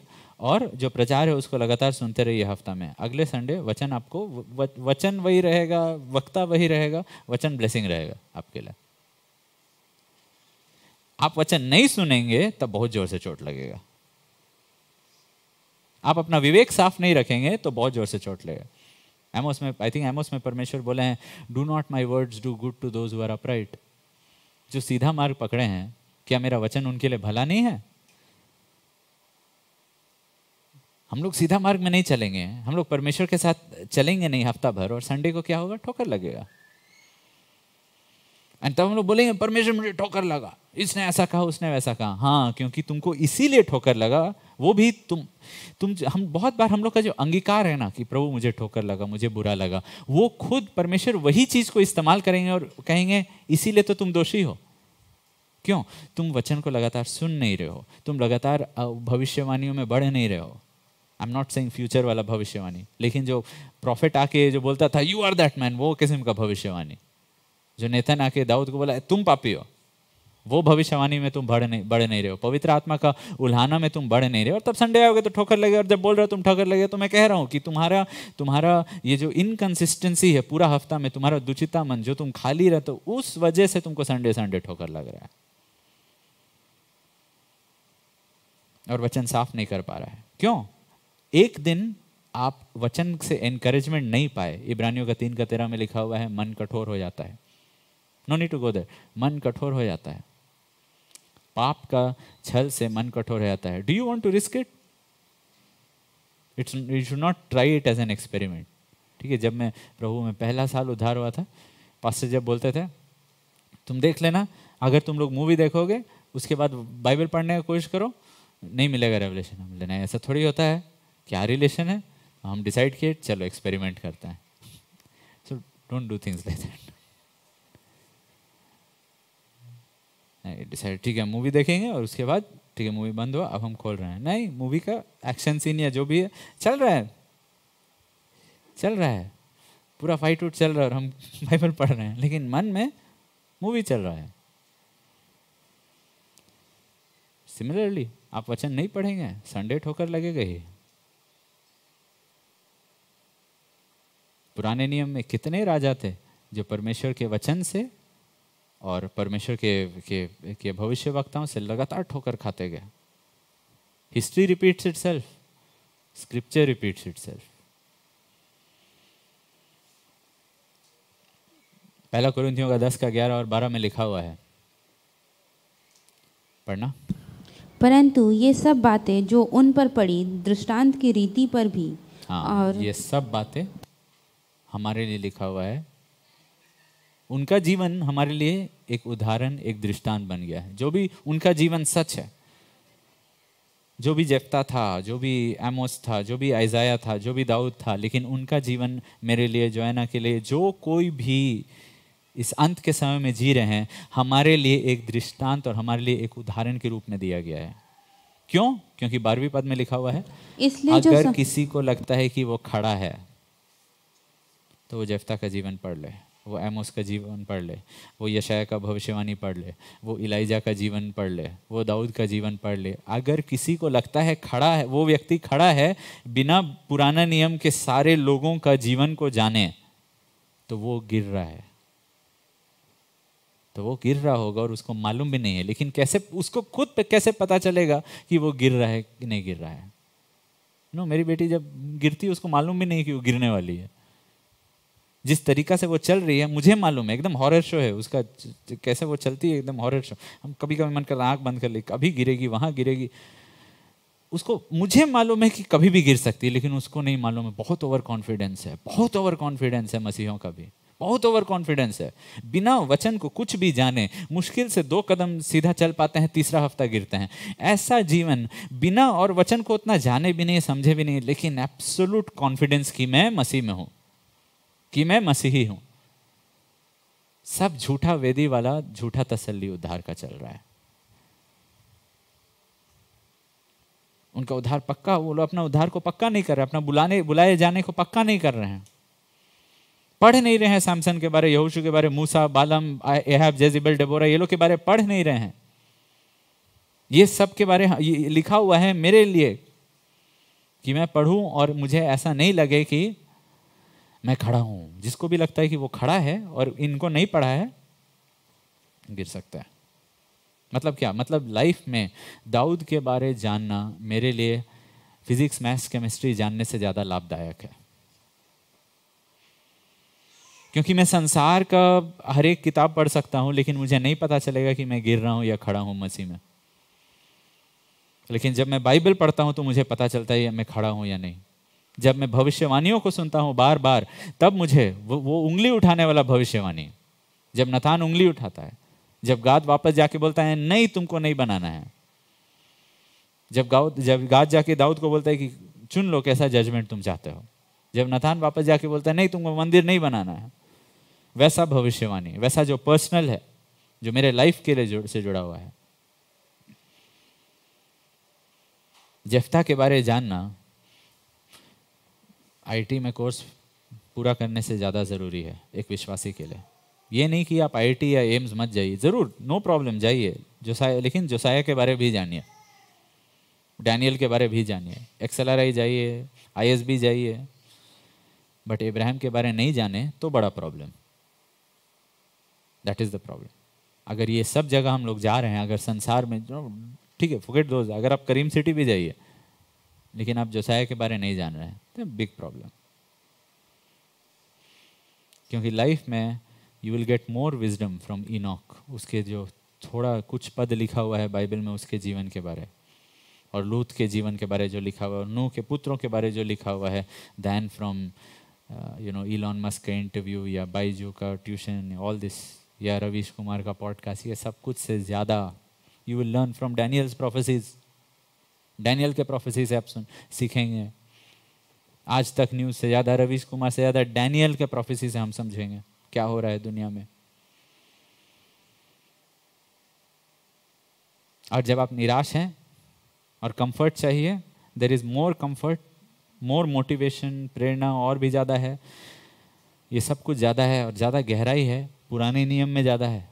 और जो प्रचार है उसको लगातार सुनते रहिए हफ्ता में अगले संडे वचन आपको व, वचन वही रहेगा वक्ता वही रहेगा वचन ब्लेसिंग रहेगा आपके लिए आप वचन नहीं सुनेंगे तब बहुत जोर से चोट लगेगा आप अपना विवेक साफ नहीं रखेंगे तो बहुत जोर से चोट लगेगा एमोस में आई थिंक एमोस में परमेश्वर बोले हैं do not my words do good to those who are upright जो सीधा मार्ग पकड़े हैं क्या मेरा वचन उनके लिए भला नहीं है हम लोग सीधा मार्ग में नहीं चलेंगे हम लोग परमेश्वर के साथ चलेंगे नहीं हफ्ता भर और संडे को क्या होगा ठोकर लगेगा एंड तब हम लोग बोलेंगे परमेश्वर मुझे ठोकर लगा इसने ऐसा कहा उसने वैसा कहा हाँ क्योंकि तुमको इसीलिए ठोकर लगा वो भी तुम तुम हम बहुत बार हम लोग का जो अंगीकार है ना कि प्रभु मुझे ठोकर लगा मुझे बुरा लगा वो खुद परमेश्वर वही चीज़ को इस्तेमाल करेंगे और कहेंगे इसीलिए तो तुम दोषी हो क्यों तुम वचन को लगातार सुन नहीं रहे हो तुम लगातार भविष्यवाणियों में बढ़ नहीं रहे हो I am not saying future वाला भविष्यवाणी लेकिन जो प्रॉफिट आके जो बोलता था यू आर दैट मैन वो किस्म का भविष्यवाणी जो नेतन आके दाऊद को बोला तुम पापी हो वो भविष्यवाणी में तुम बढ़ नहीं बढ़ नहीं रहे हो पवित्र आत्मा का उल्हाना में तुम बढ़ नहीं रहे हो और तब संडे आओगे तो ठोकर लगे और जब बोल रहे हो तुम ठोकर लगे तो मैं कह रहा हूँ कि तुम्हारा तुम्हारा ये जो इनकन्सिस्टेंसी है पूरा हफ्ता में तुम्हारा दुचिता मन जो तुम खाली रहते हो उस वजह से तुमको संडे संडे ठोकर लग रहा है और वचन साफ नहीं कर पा रहा है क्यों एक दिन आप वचन से एनकरेजमेंट नहीं पाए इब्रानियों का तीन का तेरह में लिखा हुआ है मन कठोर हो जाता है no need to go there मन कठोर हो जाता है पाप का छल से मन कठोर रहता है do you want to risk it it's you should not try it as an experiment ठीक है जब मैं प्रभु में पहला साल उधार हुआ था पास जब बोलते थे तुम देख लेना अगर तुम लोग मूवी देखोगे उसके बाद बाइबल पढ़ने का कोशिश करो नहीं मिलेगा रेवलेशन हम लेना ऐसा थोड़ी होता है क्या रिलेशन है हम डिसाइड किए चलो एक्सपेरिमेंट करते हैं so don't do things like that decide ठीक है मूवी देखेंगे और उसके बाद ठीक है मूवी बंद हुआ अब हम खोल रहे हैं नहीं मूवी का एक्शन सीन या जो भी है चल रहा है चल रहा है पूरा फाइट उट चल रहा है और हम बाइबल पढ़ रहे हैं लेकिन मन में मूवी चल रहा है सिमिलरली आप वचन नहीं पढ़ेंगे संडे ठोकर लगेगा ही पुराने नियम में कितने राजा थे जो परमेश्वर के वचन से और परमेश्वर के के के भविष्य वक्ताओं से लगातार ठोकर खाते गए history repeats itself scripture repeats itself पहला कुरुंथियों का दस का ग्यारह और बारह में लिखा हुआ है पढ़ना परंतु ये सब बातें जो उन पर पड़ी दृष्टांत की रीति पर भी हाँ, और ये सब बातें हमारे लिए लिखा हुआ है उनका जीवन हमारे लिए एक उदाहरण एक दृष्टांत बन गया है जो भी उनका जीवन सच है जो भी जेफ्ता था जो भी एमोस था जो भी आइजाया था जो भी दाऊद था लेकिन उनका जीवन मेरे लिए जोना के लिए जो कोई भी इस अंत के समय में जी रहे हैं हमारे लिए एक दृष्टांत और हमारे लिए एक उदाहरण के रूप में दिया गया है क्यों क्योंकि बारहवीं पद में लिखा हुआ है इसलिए अगर जो किसी को लगता है कि वो खड़ा है तो वो जेफ्ता का जीवन पढ़ ले वो एमोस का जीवन पढ़ ले वो यशाया का भविष्यवाणी पढ़ ले वो इलाइजा का जीवन पढ़ ले वो दाऊद का जीवन पढ़ ले अगर किसी को लगता है खड़ा है वो व्यक्ति खड़ा है बिना पुराना नियम के सारे लोगों का जीवन को जाने तो वो गिर रहा है तो वो गिर रहा होगा और उसको मालूम भी नहीं है लेकिन कैसे उसको खुद पे कैसे पता चलेगा कि वो गिर रहा है कि नहीं गिर रहा है नो मेरी बेटी जब गिरती है उसको मालूम भी नहीं कि वो गिरने वाली है जिस तरीका से वो चल रही है मुझे मालूम है एकदम हॉरर शो है उसका कैसे वो चलती है एकदम हॉरर शो हम कभी कभी मन कर आँख बंद कर ले कभी गिरेगी वहाँ गिरेगी उसको मुझे मालूम है कि कभी भी गिर सकती है लेकिन उसको नहीं मालूम है बहुत ओवर कॉन्फिडेंस है बहुत ओवर कॉन्फिडेंस है मसीहों का भी बहुत ओवर कॉन्फिडेंस है बिना वचन को कुछ भी जाने मुश्किल से दो कदम सीधा चल पाते हैं तीसरा हफ्ता गिरते हैं ऐसा जीवन बिना और वचन को उतना जाने भी नहीं समझे भी नहीं लेकिन एप्सोलूट कॉन्फिडेंस की मैं मसीह में हूँ कि मैं मसीही हूं सब झूठा वेदी वाला झूठा तसल्ली उद्धार का चल रहा है उनका उद्धार पक्का वो लोग अपना उद्धार को पक्का नहीं कर रहे अपना बुलाने बुलाए जाने को पक्का नहीं कर रहे हैं पढ़ नहीं रहे हैं सैमसन के बारे यहूशू के बारे मूसा बालम एहब जेजिबल डेबोरा ये लोग के बारे पढ़ नहीं रहे हैं ये सब के बारे लिखा हुआ है मेरे लिए कि मैं पढ़ूं और मुझे ऐसा नहीं लगे कि मैं खड़ा हूं जिसको भी लगता है कि वो खड़ा है और इनको नहीं पढ़ा है गिर सकता है मतलब क्या मतलब लाइफ में दाऊद के बारे जानना मेरे लिए फिजिक्स मैथ्स केमिस्ट्री जानने से ज़्यादा लाभदायक है क्योंकि मैं संसार का हर एक किताब पढ़ सकता हूँ लेकिन मुझे नहीं पता चलेगा कि मैं गिर रहा हूं या खड़ा हूं मसीह में लेकिन जब मैं बाइबल पढ़ता हूं तो मुझे पता चलता है मैं खड़ा हूं या नहीं जब मैं भविष्यवाणियों को सुनता हूँ बार बार तब मुझे वो, वो उंगली उठाने वाला भविष्यवाणी जब नथान उंगली उठाता है जब गाद वापस जाके बोलता है नहीं तुमको नहीं बनाना है जब गाउद जब गाद जाके दाऊद को बोलता है कि चुन लो कैसा जजमेंट तुम चाहते हो जब नथान वापस जाके बोलता है नहीं तुमको मंदिर नहीं बनाना है वैसा भविष्यवाणी वैसा जो पर्सनल है जो मेरे लाइफ के लिए जुड़ से जुड़ा हुआ है जफ्ता के बारे जानना आईटी में कोर्स पूरा करने से ज़्यादा ज़रूरी है एक विश्वासी के लिए ये नहीं कि आप आईटी या एम्स मत जाइए ज़रूर नो प्रॉब्लम जाइए जोसाया लेकिन जोसाया के बारे भी जानिए डैनियल के बारे भी जानिए एक्सएल आर आई जाइए आई एस बी जाइए बट इब्राहिम के बारे नहीं जाने तो बड़ा problem that is the problem अगर ये सब जगह हम लोग जा रहे हैं अगर संसार में ठीक है फुकेट दोस्त अगर आप करीम सिटी भी जाइए लेकिन आप जोसाया के बारे नहीं जान रहे हैं तो बिग प्रॉब्लम क्योंकि लाइफ में you will get more wisdom from Enoch उसके जो थोड़ा कुछ पद लिखा हुआ है बाइबल में उसके जीवन के बारे और लूथ के जीवन के बारे जो लिखा हुआ है नू के पुत्रों के बारे जो लिखा हुआ है than from you know Elon Musk का इंटरव्यू या बाईजू का ट्यूशन ऑल दिस या रवीश कुमार का पॉडकास्ट ये सब कुछ से ज़्यादा you will learn from Daniel's prophecies Daniel के प्रोफेसी से आप सुन सीखेंगे आज तक न्यूज़ से ज़्यादा रवीश कुमार से ज़्यादा डैनियल के प्रोफेसी से हम समझेंगे क्या हो रहा है दुनिया में और जब आप निराश हैं और कंफर्ट चाहिए there is more comfort more motivation प्रेरणा और भी ज़्यादा है ये सब कुछ ज़्यादा है और ज़्यादा गहराई है पुराने नियम में ज़्यादा है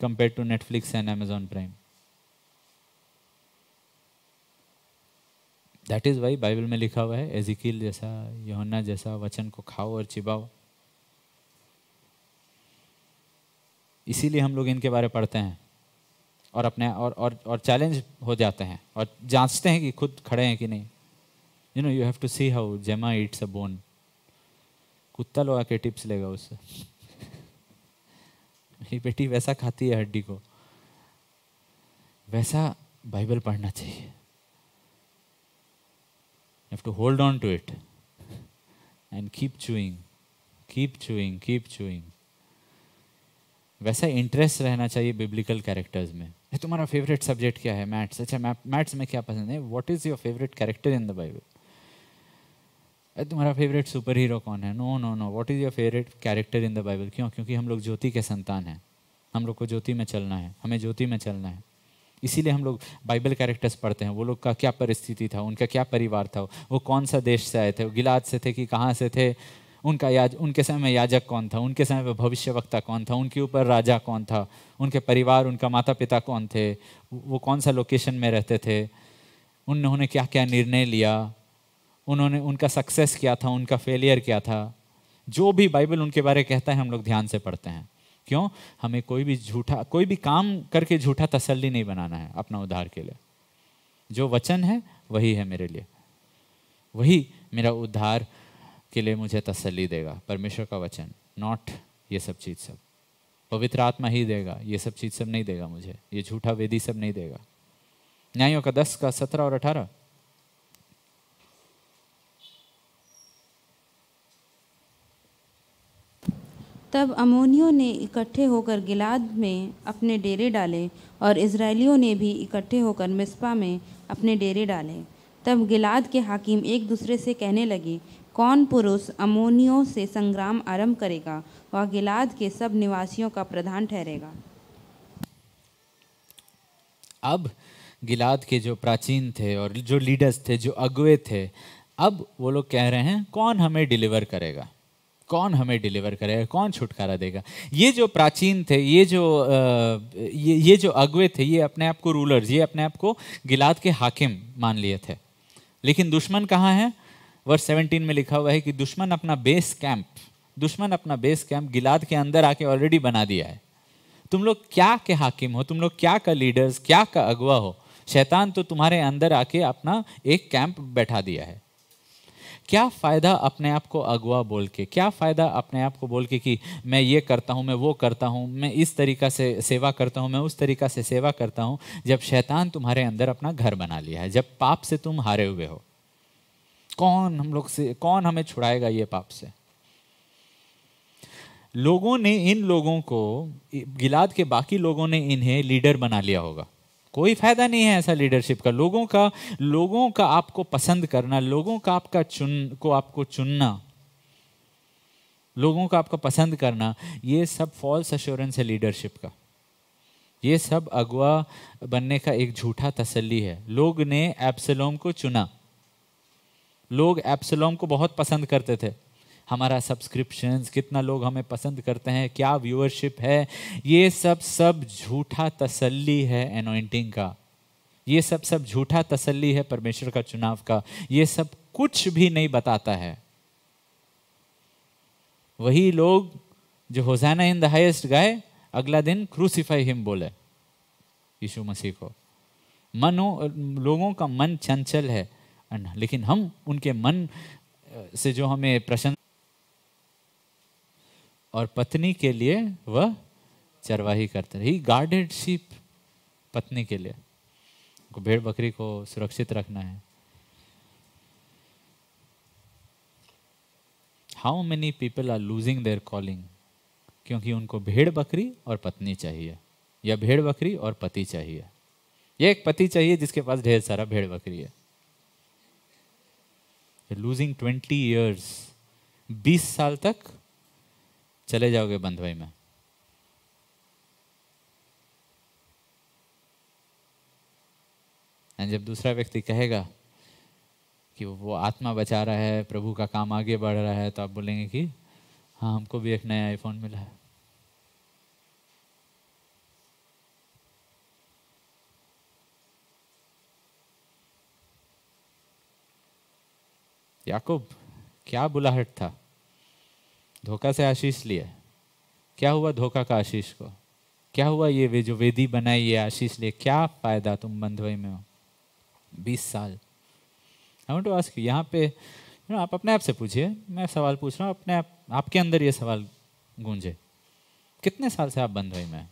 compare to Netflix and Amazon Prime that is why Bible में लिखा हुआ है एजिकील जैसा योना जैसा वचन को खाओ और चिबाओ इसीलिए हम लोग इनके बारे पढ़ते हैं और अपने और और और चैलेंज हो जाते हैं और जांचते हैं कि खुद खड़े हैं कि नहीं you know you have to see how जेमा इट्स अ बोन कुत्ता लोग के टिप्स लेगा उससे मेरी बेटी वैसा खाती है हड्डी को वैसा बाइबल पढ़ना चाहिए have to hold on to it and keep chewing, keep chewing, keep chewing. वैसा इंटरेस्ट रहना चाहिए बिब्लिकल कैरेक्टर्स में तुम्हारा फेवरेट सब्जेक्ट क्या है मैथ्स अच्छा मैथ्स में क्या पसंद है what is your favourite character in the Bible तुम्हारा फेवरेट सुपर हीरो कौन है no no no what is your favourite character in the Bible क्यों क्योंकि हम लोग ज्योति के संतान हैं हम लोग को ज्योति में चलना है हमें ज्योति में चलना है इसीलिए हम लोग बाइबल कैरेक्टर्स पढ़ते हैं वो लोग का क्या परिस्थिति था उनका क्या परिवार था वो कौन सा देश से आए थे वो गिलाद से थे कि कहाँ से थे उनका याज उनके समय में याजक कौन था उनके समय में भविष्य वक्ता कौन था उनके ऊपर राजा कौन था उनके परिवार उनका माता पिता कौन थे वो कौन सा लोकेशन में रहते थे उन्होंने क्या क्या निर्णय लिया उन्होंने उनका सक्सेस क्या था उनका फेलियर क्या था जो भी बाइबल उनके बारे कहता है हम लोग ध्यान से पढ़ते हैं क्यों हमें कोई भी झूठा कोई भी काम करके झूठा तसल्ली नहीं बनाना है अपना उद्धार के लिए जो वचन है वही है मेरे लिए वही मेरा उद्धार के लिए मुझे तसल्ली देगा परमेश्वर का वचन नॉट ये सब चीज़ सब पवित्र आत्मा ही देगा ये सब चीज़ सब नहीं देगा मुझे ये झूठा वेदी सब नहीं देगा न्यायों का दस का सत्रह और अठारह तब अमोनियों ने इकट्ठे होकर गिलाद में अपने डेरे डाले और इसराइलियों ने भी इकट्ठे होकर मिसपा में अपने डेरे डाले तब गिलाद के हाकिम एक दूसरे से कहने लगे कौन पुरुष अमोनियों से संग्राम आरंभ करेगा वह गिलाद के सब निवासियों का प्रधान ठहरेगा अब गिलाद के जो प्राचीन थे और जो लीडर्स थे जो अगुए थे अब वो लोग कह रहे हैं कौन हमें डिलीवर करेगा कौन हमें डिलीवर करेगा कौन छुटकारा देगा ये जो प्राचीन थे ये जो ये ये जो अगुए थे ये अपने आप को रूलर्स ये अपने आप को गिलाद के हाकिम मान लिए थे लेकिन दुश्मन कहाँ है वर्ष 17 में लिखा हुआ है कि दुश्मन अपना बेस कैंप दुश्मन अपना बेस कैंप गिलाद के अंदर आके ऑलरेडी बना दिया है तुम लोग क्या के हाकिम हो तुम लोग क्या का लीडर्स क्या का अगवा हो शैतान तो तुम्हारे अंदर आके अपना एक कैंप बैठा दिया है क्या फ़ायदा अपने आप को अगवा बोल के क्या फ़ायदा अपने आप को बोल के कि मैं ये करता हूँ मैं वो करता हूँ मैं इस तरीका से सेवा करता हूँ मैं उस तरीका से सेवा करता हूँ जब शैतान तुम्हारे अंदर अपना घर बना लिया है जब पाप से तुम हारे हुए हो कौन हम लोग से कौन हमें छुड़ाएगा ये पाप से लोगों ने इन लोगों को गिलाद के बाकी लोगों ने इन्हें लीडर बना लिया होगा कोई फायदा नहीं है ऐसा लीडरशिप का लोगों का लोगों का आपको पसंद करना लोगों का आपका चुन को आपको चुनना लोगों का आपका पसंद करना ये सब फॉल्स अश्योरेंस है लीडरशिप का ये सब अगवा बनने का एक झूठा तसल्ली है लोग ने एप्सलोम को चुना लोग एप्सलोम को बहुत पसंद करते थे हमारा सब्सक्रिप्शन कितना लोग हमें पसंद करते हैं क्या व्यूअरशिप है ये सब सब झूठा तसल्ली है एनोइंटिंग का ये सब सब झूठा तसल्ली है परमेश्वर का चुनाव का ये सब कुछ भी नहीं बताता है वही लोग जो होजाना इन द हाइस्ट गाय अगला दिन क्रूसीफाई हिम बोले यीशु मसीह को मनो लोगों का मन चंचल है लेकिन हम उनके मन से जो हमें प्रसन्न और पत्नी के लिए वह चरवाही करते रहे ही गार्डेड शिप पत्नी के लिए भेड़ बकरी को सुरक्षित रखना है how many people are losing their calling क्योंकि उनको भेड़ बकरी और पत्नी चाहिए या भेड़ बकरी और पति चाहिए ये एक पति चाहिए जिसके पास ढेर सारा भेड़ बकरी है लूजिंग ट्वेंटी ईयर्स बीस साल तक चले जाओगे बंधवई में जब दूसरा व्यक्ति कहेगा कि वो आत्मा बचा रहा है प्रभु का काम आगे बढ़ रहा है तो आप बोलेंगे कि हाँ हमको भी एक नया आईफोन मिला है याकूब क्या बुलाहट था धोखा से आशीष लिए क्या हुआ धोखा का आशीष को क्या हुआ ये वे जो वेदी बनाई ये आशीष लिए क्या फायदा तुम बंधुई में हो बीस साल आई वॉन्ट टू आस्क यहाँ पे यू नो आप अपने आप से पूछिए मैं सवाल पूछ रहा हूँ अपने आप आपके अंदर ये सवाल गूंजे कितने साल से आप बंधुई में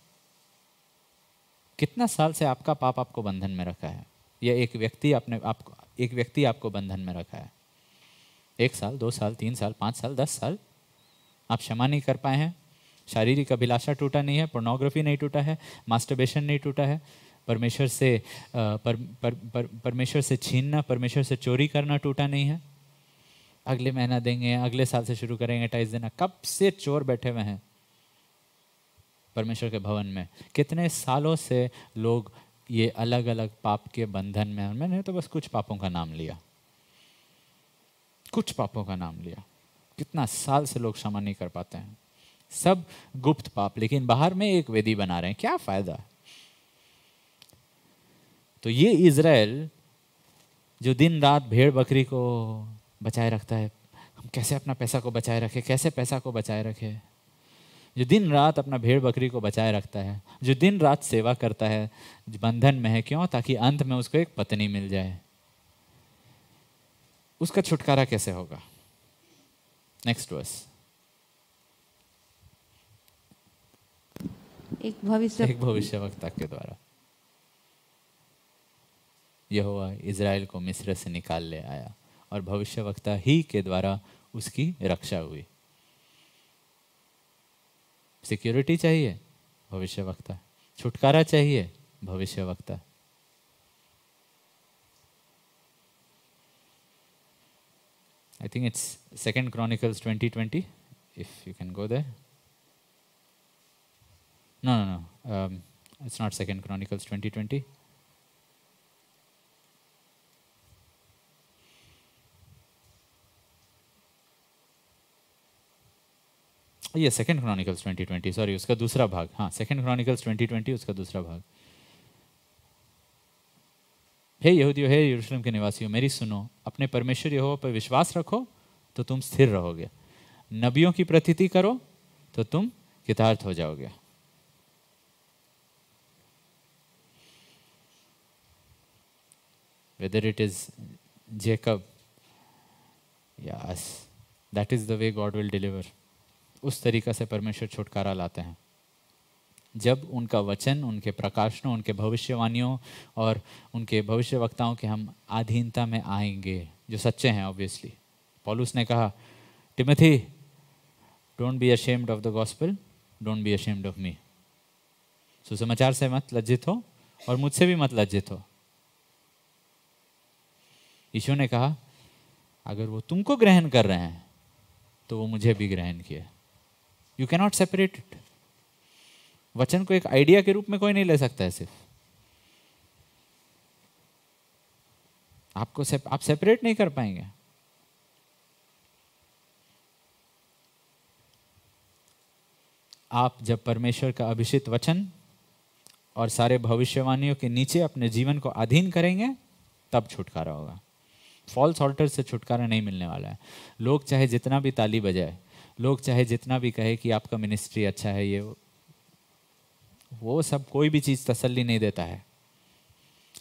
कितना साल से आपका पाप आपको बंधन में रखा है या एक व्यक्ति अपने आपको एक व्यक्ति आपको बंधन में रखा है एक साल दो साल तीन साल पाँच साल दस साल आप क्षमा नहीं कर पाए हैं शारीरिक अभिलाषा टूटा नहीं है पोर्नोग्राफी नहीं टूटा है मास्टरबेशन नहीं टूटा है परमेश्वर से पर, पर, पर, परमेश्वर से छीनना परमेश्वर से चोरी करना टूटा नहीं है अगले महीना देंगे अगले साल से शुरू करेंगे टाइस देना कब से चोर बैठे हुए हैं परमेश्वर के भवन में कितने सालों से लोग ये अलग अलग पाप के बंधन में मैंने तो बस कुछ पापों का नाम लिया कुछ पापों का नाम लिया कितना साल से लोग क्षमा नहीं कर पाते हैं सब गुप्त पाप लेकिन बाहर में एक वेदी बना रहे हैं क्या फायदा तो ये इसराइल जो दिन रात भेड़ बकरी को बचाए रखता है हम कैसे अपना पैसा को बचाए रखें कैसे पैसा को बचाए रखें जो दिन रात अपना भेड़ बकरी को बचाए रखता है जो दिन रात सेवा करता है बंधन में है क्यों ताकि अंत में उसको एक पत्नी मिल जाए उसका छुटकारा कैसे होगा नेक्स्ट वर्स एक भविष्य एक भविष्य वक्ता के द्वारा यहोवा इज़राइल को मिस्र से निकाल ले आया और भविष्य वक्ता ही के द्वारा उसकी रक्षा हुई सिक्योरिटी चाहिए भविष्य वक्ता छुटकारा चाहिए भविष्य वक्ता I think it's Second Chronicles 2020. If you can go there. No, no, no. Um, it's not Second Chronicles 2020. Yes, Second Chronicles 2020. Sorry, uska dusra bhag. Ha, Second Chronicles 2020, uska dusra bhag. Uh, हे यहूदियों हे यरूशलेम के निवासियों मेरी सुनो अपने परमेश्वर यहो पर विश्वास रखो तो तुम स्थिर रहोगे नबियों की प्रतीति करो तो तुम कितार्थ हो जाओगे वेदर इट इज जेकब या that is the way God will deliver उस तरीका से परमेश्वर छुटकारा लाते हैं जब उनका वचन उनके प्रकाशनों उनके भविष्यवाणियों और उनके भविष्य वक्ताओं के हम आधीनता में आएंगे जो सच्चे हैं ऑब्वियसली पॉलूस ने कहा Timothy don't be ashamed of the gospel don't be ashamed of me सुसमाचार से मत लज्जित हो और मुझसे भी मत लज्जित हो यीशु ने कहा अगर वो तुमको ग्रहण कर रहे हैं तो वो मुझे भी ग्रहण किया यू कैनॉट सेपरेट इट वचन को एक आइडिया के रूप में कोई नहीं ले सकता है सिर्फ आपको सेप, आप सेपरेट नहीं कर पाएंगे आप जब परमेश्वर का अभिषित वचन और सारे भविष्यवाणियों के नीचे अपने जीवन को अधीन करेंगे तब छुटकारा होगा फॉल्स ऑल्टर से छुटकारा नहीं मिलने वाला है लोग चाहे जितना भी ताली बजाए लोग चाहे जितना भी कहे कि आपका मिनिस्ट्री अच्छा है ये वो सब कोई भी चीज़ तसल्ली नहीं देता है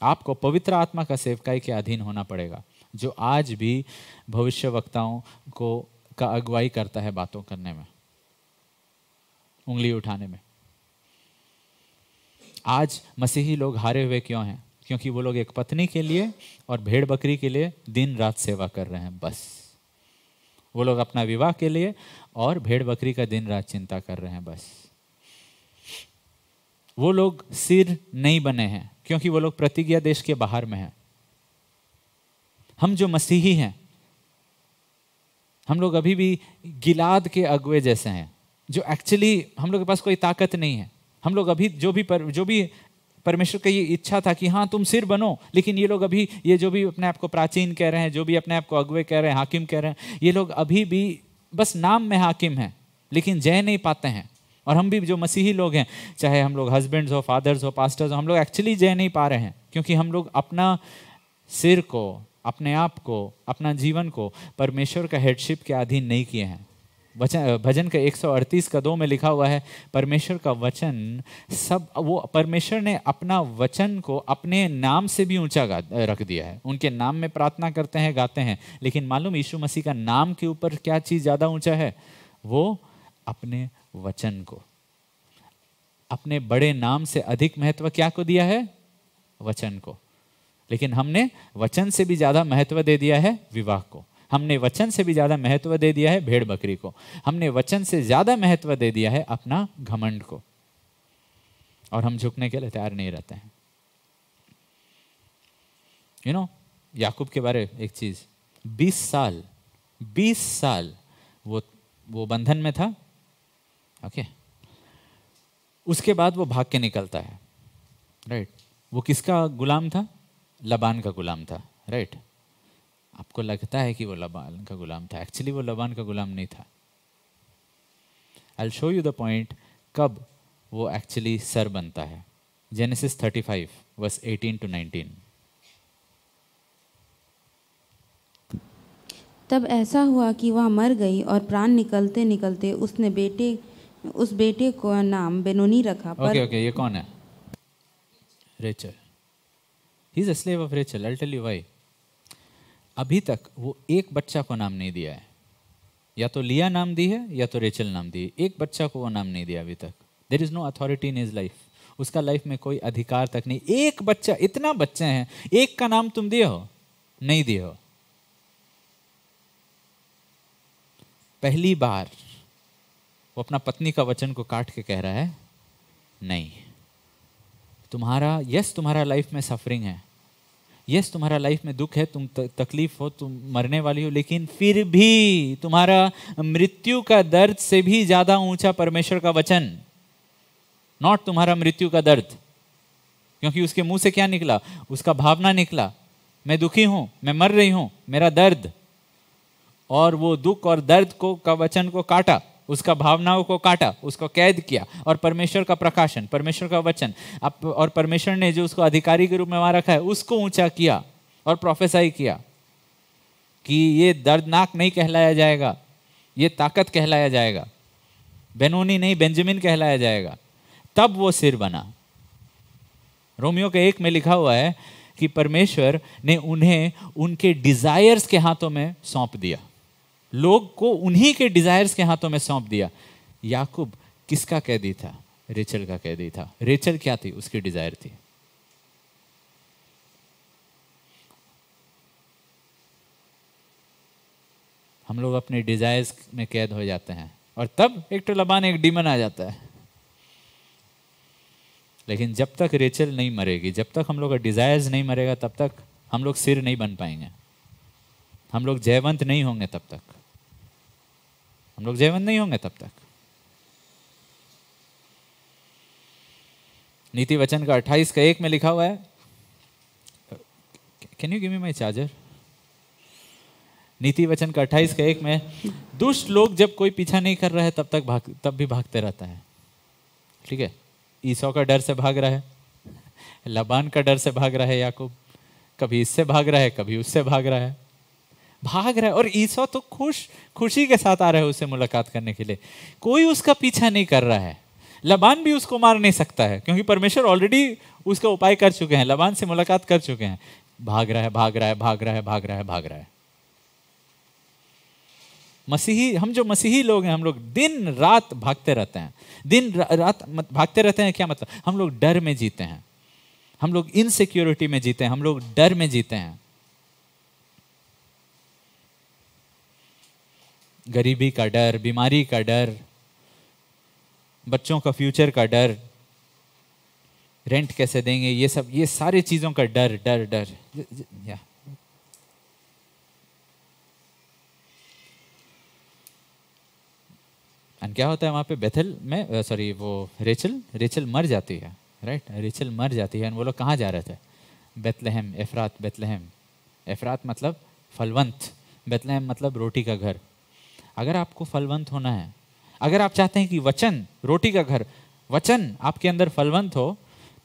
आपको पवित्र आत्मा का सेवकाई के अधीन होना पड़ेगा जो आज भी भविष्य वक्ताओं को का अगुवाई करता है बातों करने में उंगली उठाने में आज मसीही लोग हारे हुए क्यों हैं क्योंकि वो लोग एक पत्नी के लिए और भेड़ बकरी के लिए दिन रात सेवा कर रहे हैं बस वो लोग अपना विवाह के लिए और भेड़ बकरी का दिन रात चिंता कर रहे हैं बस वो लोग सिर नहीं बने हैं क्योंकि वो लोग प्रतिज्ञा देश के बाहर में हैं हम जो मसीही हैं हम लोग अभी भी गिलाद के अगुए जैसे हैं जो एक्चुअली हम लोग के पास कोई ताकत नहीं है हम लोग अभी जो भी पर, जो भी परमेश्वर का ये इच्छा था कि हाँ तुम सिर बनो लेकिन ये लोग अभी ये जो भी अपने आप को प्राचीन कह रहे हैं जो भी अपने आप को अगुए कह रहे हैं हाकिम कह रहे हैं ये लोग अभी भी बस नाम में हाकिम हैं लेकिन जय नहीं पाते हैं और हम भी जो मसीही लोग हैं चाहे हम लोग हस्बैंड्स हो फादर्स हो पास्टर्स हो हम लोग एक्चुअली जय नहीं पा रहे हैं क्योंकि हम लोग अपना सिर को अपने आप को अपना जीवन को परमेश्वर का हेडशिप के अधीन नहीं किए हैं वचन भजन का 138 का दो में लिखा हुआ है परमेश्वर का वचन सब वो परमेश्वर ने अपना वचन को अपने नाम से भी ऊंचा रख दिया है उनके नाम में प्रार्थना करते हैं गाते हैं लेकिन मालूम यीशु मसीह का नाम के ऊपर क्या चीज़ ज़्यादा ऊंचा है वो अपने वचन को अपने बड़े नाम से अधिक महत्व क्या को दिया है वचन को लेकिन हमने वचन से भी ज़्यादा महत्व दे दिया है विवाह को हमने वचन से भी ज़्यादा महत्व दे दिया है भेड़ बकरी को हमने वचन से ज़्यादा महत्व दे दिया है अपना घमंड को और हम झुकने के लिए तैयार नहीं रहते हैं यू नो याकूब के बारे एक चीज़ 20 साल 20 साल वो वो बंधन में था ओके उसके बाद वो भाग के निकलता है राइट वो किसका गुलाम था लबान का गुलाम था राइट आपको लगता है कि वो लबान का गुलाम था एक्चुअली वो लबान का गुलाम नहीं था I show you the point कब वो एक्चुअली सर बनता है Genesis 35 verse eighteen to nineteen तब ऐसा हुआ कि वह मर गई और प्राण निकलते निकलते उसने बेटे उस बेटे को नाम बेनोनी रखा पर ओके ओके ये कौन है Rachel he is a slave of Rachel I tell you why अभी तक वो एक बच्चा को नाम नहीं दिया है या तो लिया नाम दी है या तो रेचल नाम दी है एक बच्चा को वो नाम नहीं दिया अभी तक there is no authority in his life उसका लाइफ में कोई अधिकार तक नहीं एक बच्चा इतना बच्चे हैं एक का नाम तुम दिए हो नहीं दिए हो पहली बार वो अपना पत्नी का वचन को काट के कह रहा है नहीं तुम्हारा यस तुम्हारा लाइफ में सफरिंग है यस तुम्हारा लाइफ में दुख है तुम तकलीफ हो तुम मरने वाली हो लेकिन फिर भी तुम्हारा मृत्यु का दर्द से भी ज़्यादा ऊंचा परमेश्वर का वचन नॉट तुम्हारा मृत्यु का दर्द क्योंकि उसके मुंह से क्या निकला उसका भावना निकला मैं दुखी हूं मैं मर रही हूं मेरा दर्द और वो दुख और दर्द को का वचन को काटा उसका भावनाओं को काटा उसको कैद किया और परमेश्वर का प्रकाशन परमेश्वर का वचन और परमेश्वर ने जो उसको अधिकारी के रूप में वहां रखा है उसको ऊंचा किया और प्रोफेसाई किया कि ये दर्दनाक नहीं कहलाया जाएगा ये ताकत कहलाया जाएगा बेनोनी नहीं बेंजामिन कहलाया जाएगा तब वो सिर बना रोमियो के एक में लिखा हुआ है कि परमेश्वर ने उन्हें उनके डिज़ायर्स के हाथों में सौंप दिया लोग को उन्हीं के डिजायर्स के हाथों में सौंप दिया याकूब किसका कैदी था रेचल का कैदी था रेचल क्या थी उसकी डिजायर थी हम लोग अपने डिजायर्स में कैद हो जाते हैं और तब एक टोलबान तो एक डीमन आ जाता है लेकिन जब तक रेचल नहीं मरेगी जब तक हम लोग का डिजायर्स नहीं मरेगा तब तक हम लोग सिर नहीं बन पाएंगे हम लोग जयवंत नहीं होंगे तब तक हम लोग जयवंत नहीं होंगे तब तक नीति वचन का अट्ठाईस का एक में लिखा हुआ है can you give me my charger नीति वचन का अट्ठाईस का एक में दुष्ट लोग जब कोई पीछा नहीं कर रहा है तब तक भाग तब भी भागते रहता है ठीक है ईसो का डर से भाग रहा है लबान का डर से भाग रहा है याकूब कभी इससे भाग रहा है कभी उससे भाग रहा है भाग रहा है और ईसा तो खुश खुशी के साथ आ रहा है उसे मुलाकात करने के लिए कोई उसका पीछा नहीं कर रहा है लबान भी उसको मार नहीं सकता है क्योंकि परमेश्वर ऑलरेडी उसका उपाय कर चुके हैं लबान से मुलाकात कर चुके हैं भाग रहा है भाग रहा है भाग रहा है भाग रहा है भाग रहा है मसीही हम जो मसीही लोग हैं हम लोग दिन रात भागते रहते हैं दिन रात भागते रहते हैं क्या मतलब हम लोग डर में जीते हैं हम लोग इनसिक्योरिटी में जीते हैं हम लोग डर में जीते हैं गरीबी का डर बीमारी का डर बच्चों का फ्यूचर का डर रेंट कैसे देंगे ये सब ये सारी चीज़ों का डर डर डर या और क्या होता है वहां पे बेथल में सॉरी वो रेचल रेचल मर जाती है राइट रेचल मर जाती है और वो लोग कहाँ जा रहे थे बेतलहम एफरात बेतलहम एफरात मतलब फलवंत बेतलहम मतलब रोटी का घर अगर आपको फलवंत होना है अगर आप चाहते हैं कि वचन रोटी का घर वचन आपके अंदर फलवंत हो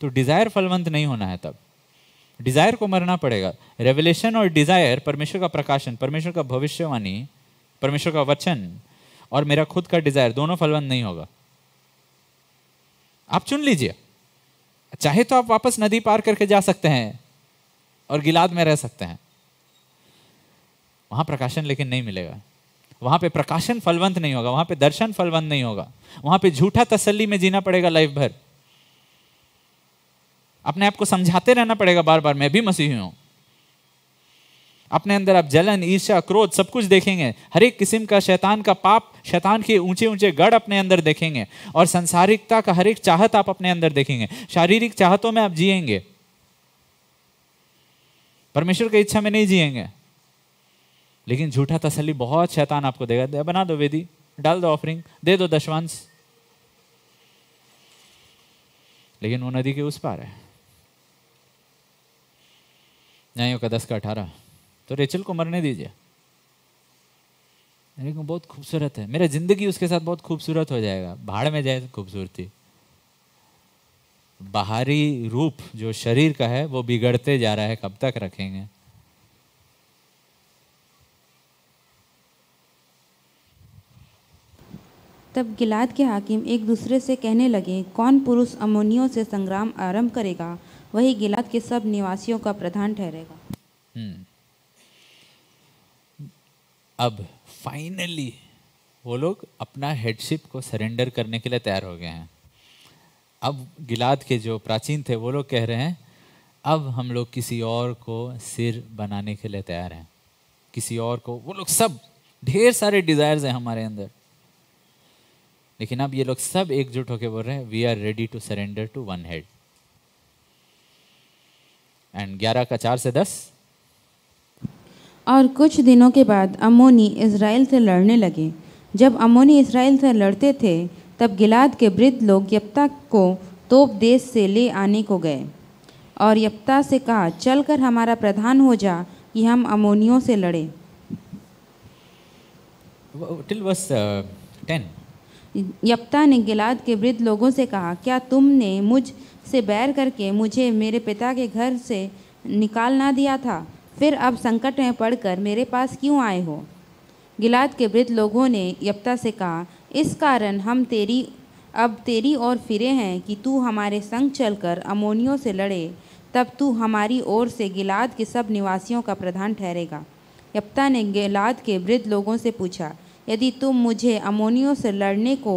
तो डिज़ायर फलवंत नहीं होना है तब डिज़ायर को मरना पड़ेगा रेवलेशन और डिज़ायर परमेश्वर का प्रकाशन परमेश्वर का भविष्यवाणी परमेश्वर का वचन और मेरा खुद का डिज़ायर दोनों फलवंत नहीं होगा आप चुन लीजिए चाहे तो आप वापस नदी पार करके जा सकते हैं और गिलाद में रह सकते हैं वहां प्रकाशन लेकिन नहीं मिलेगा वहाँ पे प्रकाशन फलवंत नहीं होगा वहाँ पे दर्शन फलवंत नहीं होगा वहाँ पे झूठा तसल्ली में जीना पड़ेगा लाइफ भर अपने आप को समझाते रहना पड़ेगा बार बार मैं भी मसीही हूँ अपने अंदर आप जलन ईर्षा क्रोध सब कुछ देखेंगे हर एक किस्म का शैतान का पाप शैतान के ऊंचे ऊंचे गढ़ अपने अंदर देखेंगे और संसारिकता का हर एक चाहत आप अपने अंदर देखेंगे शारीरिक चाहतों में आप जिएंगे परमेश्वर की इच्छा में नहीं जिएंगे लेकिन झूठा तसली बहुत शैतान आपको देगा बना दो वेदी डाल दो ऑफरिंग दे दो दशवंश लेकिन वो नदी के उस पार है न्यायों का दस का अठारह तो रेचल को मरने दीजिए लेकिन बहुत खूबसूरत है मेरा जिंदगी उसके साथ बहुत खूबसूरत हो जाएगा भाड़ में जाए तो खूबसूरती बाहरी रूप जो शरीर का है वो बिगड़ते जा रहा है कब तक रखेंगे तब गिलाद के हाकिम एक दूसरे से कहने लगे कौन पुरुष अमोनियों से संग्राम आरंभ करेगा वही गिलाद के सब निवासियों का प्रधान ठहरेगा हम्म। अब फाइनली वो लोग अपना हेडशिप को सरेंडर करने के लिए तैयार हो गए हैं अब गिलाद के जो प्राचीन थे वो लोग कह रहे हैं अब हम लोग किसी और को सिर बनाने के लिए तैयार हैं किसी और को वो लोग सब ढेर सारे डिज़ायर्स हैं हमारे अंदर लेकिन अब ये लोग सब एकजुट होकर बोल रहे हैं we are ready to surrender to one head and ग्यारह का चार से दस और कुछ दिनों के बाद अमोनी इसराइल से लड़ने लगे जब अमोनी इसराइल से लड़ते थे तब गिलाद के वृद्ध लोग यप्ता को तोप देश से ले आने को गए और यप्ता से कहा चलकर हमारा प्रधान हो जा कि हम अमोनियों से लड़े टिल वर्स टेन यप्ता ने गिलाद के वृद्ध लोगों से कहा क्या तुमने मुझ से बैर करके मुझे मेरे पिता के घर से निकाल ना दिया था फिर अब संकट में पड़कर मेरे पास क्यों आए हो गिलाद के वृद्ध लोगों ने यप्ता से कहा इस कारण हम तेरी अब तेरी ओर फिरे हैं कि तू हमारे संग चलकर अमोनियों से लड़े तब तू हमारी ओर से गिलाद के सब निवासियों का प्रधान ठहरेगा यप्ता ने गिलाद के वृद्ध लोगों से पूछा यदि तुम मुझे अमोनियों से लड़ने को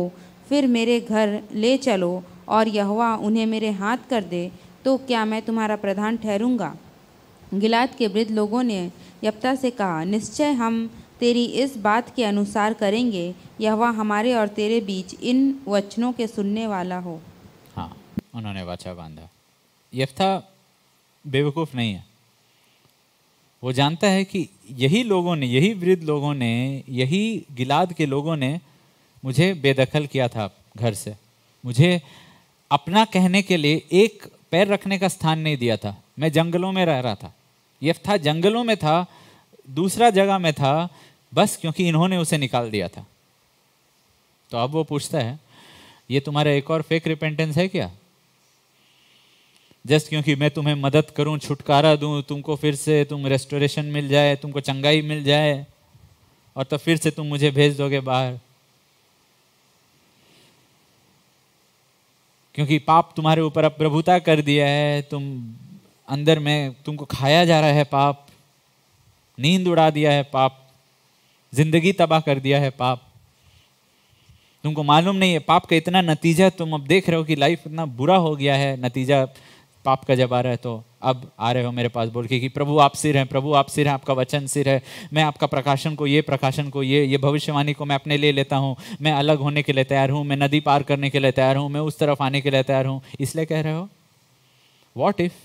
फिर मेरे घर ले चलो और यहवा उन्हें मेरे हाथ कर दे तो क्या मैं तुम्हारा प्रधान ठहरूंगा गिलात के वृद्ध लोगों ने यप्ता से कहा निश्चय हम तेरी इस बात के अनुसार करेंगे यहवा हमारे और तेरे बीच इन वचनों के सुनने वाला हो हाँ उन्होंने वाचा बांधा यफ्ता बेवकूफ़ नहीं है वो जानता है कि यही लोगों ने यही वृद्ध लोगों ने यही गिलाद के लोगों ने मुझे बेदखल किया था घर से मुझे अपना कहने के लिए एक पैर रखने का स्थान नहीं दिया था मैं जंगलों में रह रहा था ये था जंगलों में था दूसरा जगह में था बस क्योंकि इन्होंने उसे निकाल दिया था तो अब वो पूछता है ये तुम्हारा एक और फेक रिपेंटेंस है क्या जस्ट क्योंकि मैं तुम्हें मदद करूं छुटकारा दूं तुमको फिर से तुम रेस्टोरेशन मिल जाए तुमको चंगाई मिल जाए और तो फिर से तुम मुझे भेज दोगे बाहर क्योंकि पाप तुम्हारे ऊपर अब प्रभुता कर दिया है तुम अंदर में तुमको खाया जा रहा है पाप नींद उड़ा दिया है पाप जिंदगी तबाह कर दिया है पाप तुमको मालूम नहीं है पाप का इतना नतीजा तुम अब देख रहे हो कि लाइफ इतना बुरा हो गया है नतीजा पाप का जब आ रहा है तो अब आ रहे हो मेरे पास बोल के कि प्रभु आप सिर हैं प्रभु आप सिर हैं आपका वचन सिर है मैं आपका प्रकाशन को ये प्रकाशन को ये ये भविष्यवाणी को मैं अपने ले लेता हूँ मैं अलग होने के लिए तैयार हूँ मैं नदी पार करने के लिए तैयार हूँ मैं उस तरफ आने के लिए तैयार हूँ इसलिए कह रहे हो वॉट इफ़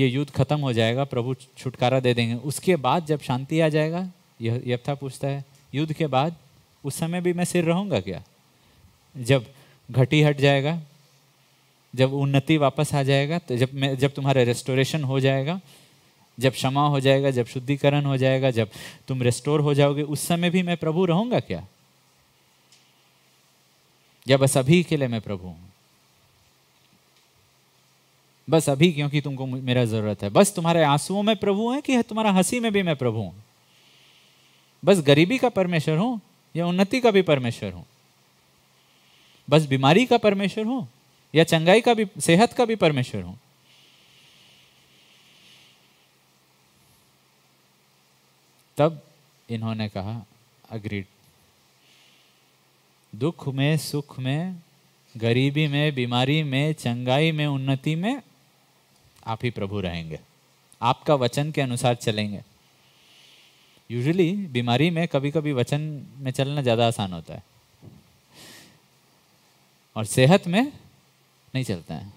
ये युद्ध खत्म हो जाएगा प्रभु छुटकारा दे देंगे उसके बाद जब शांति आ जाएगा यह यथा पूछता है युद्ध के बाद उस समय भी मैं सिर रहूँगा क्या जब घटी हट जाएगा जब उन्नति वापस आ जाएगा तो जब मैं जब तुम्हारा रेस्टोरेशन हो जाएगा जब क्षमा हो जाएगा जब शुद्धिकरण हो जाएगा जब तुम रेस्टोर हो जाओगे उस समय भी मैं प्रभु रहूंगा क्या या बस अभी के लिए मैं प्रभु हूं बस अभी क्योंकि तुमको मेरा जरूरत है बस तुम्हारे आंसुओं में प्रभु है कि तुम्हारा हंसी में भी मैं प्रभु हूं बस गरीबी का परमेश्वर हूं या उन्नति का भी परमेश्वर हूं बस बीमारी का परमेश्वर हूं या चंगाई का भी सेहत का भी परमेश्वर हूं तब इन्होंने कहा अग्रीड दुख में सुख में गरीबी में बीमारी में चंगाई में उन्नति में आप ही प्रभु रहेंगे आपका वचन के अनुसार चलेंगे यूजुअली बीमारी में कभी कभी वचन में चलना ज़्यादा आसान होता है और सेहत में नहीं चलता है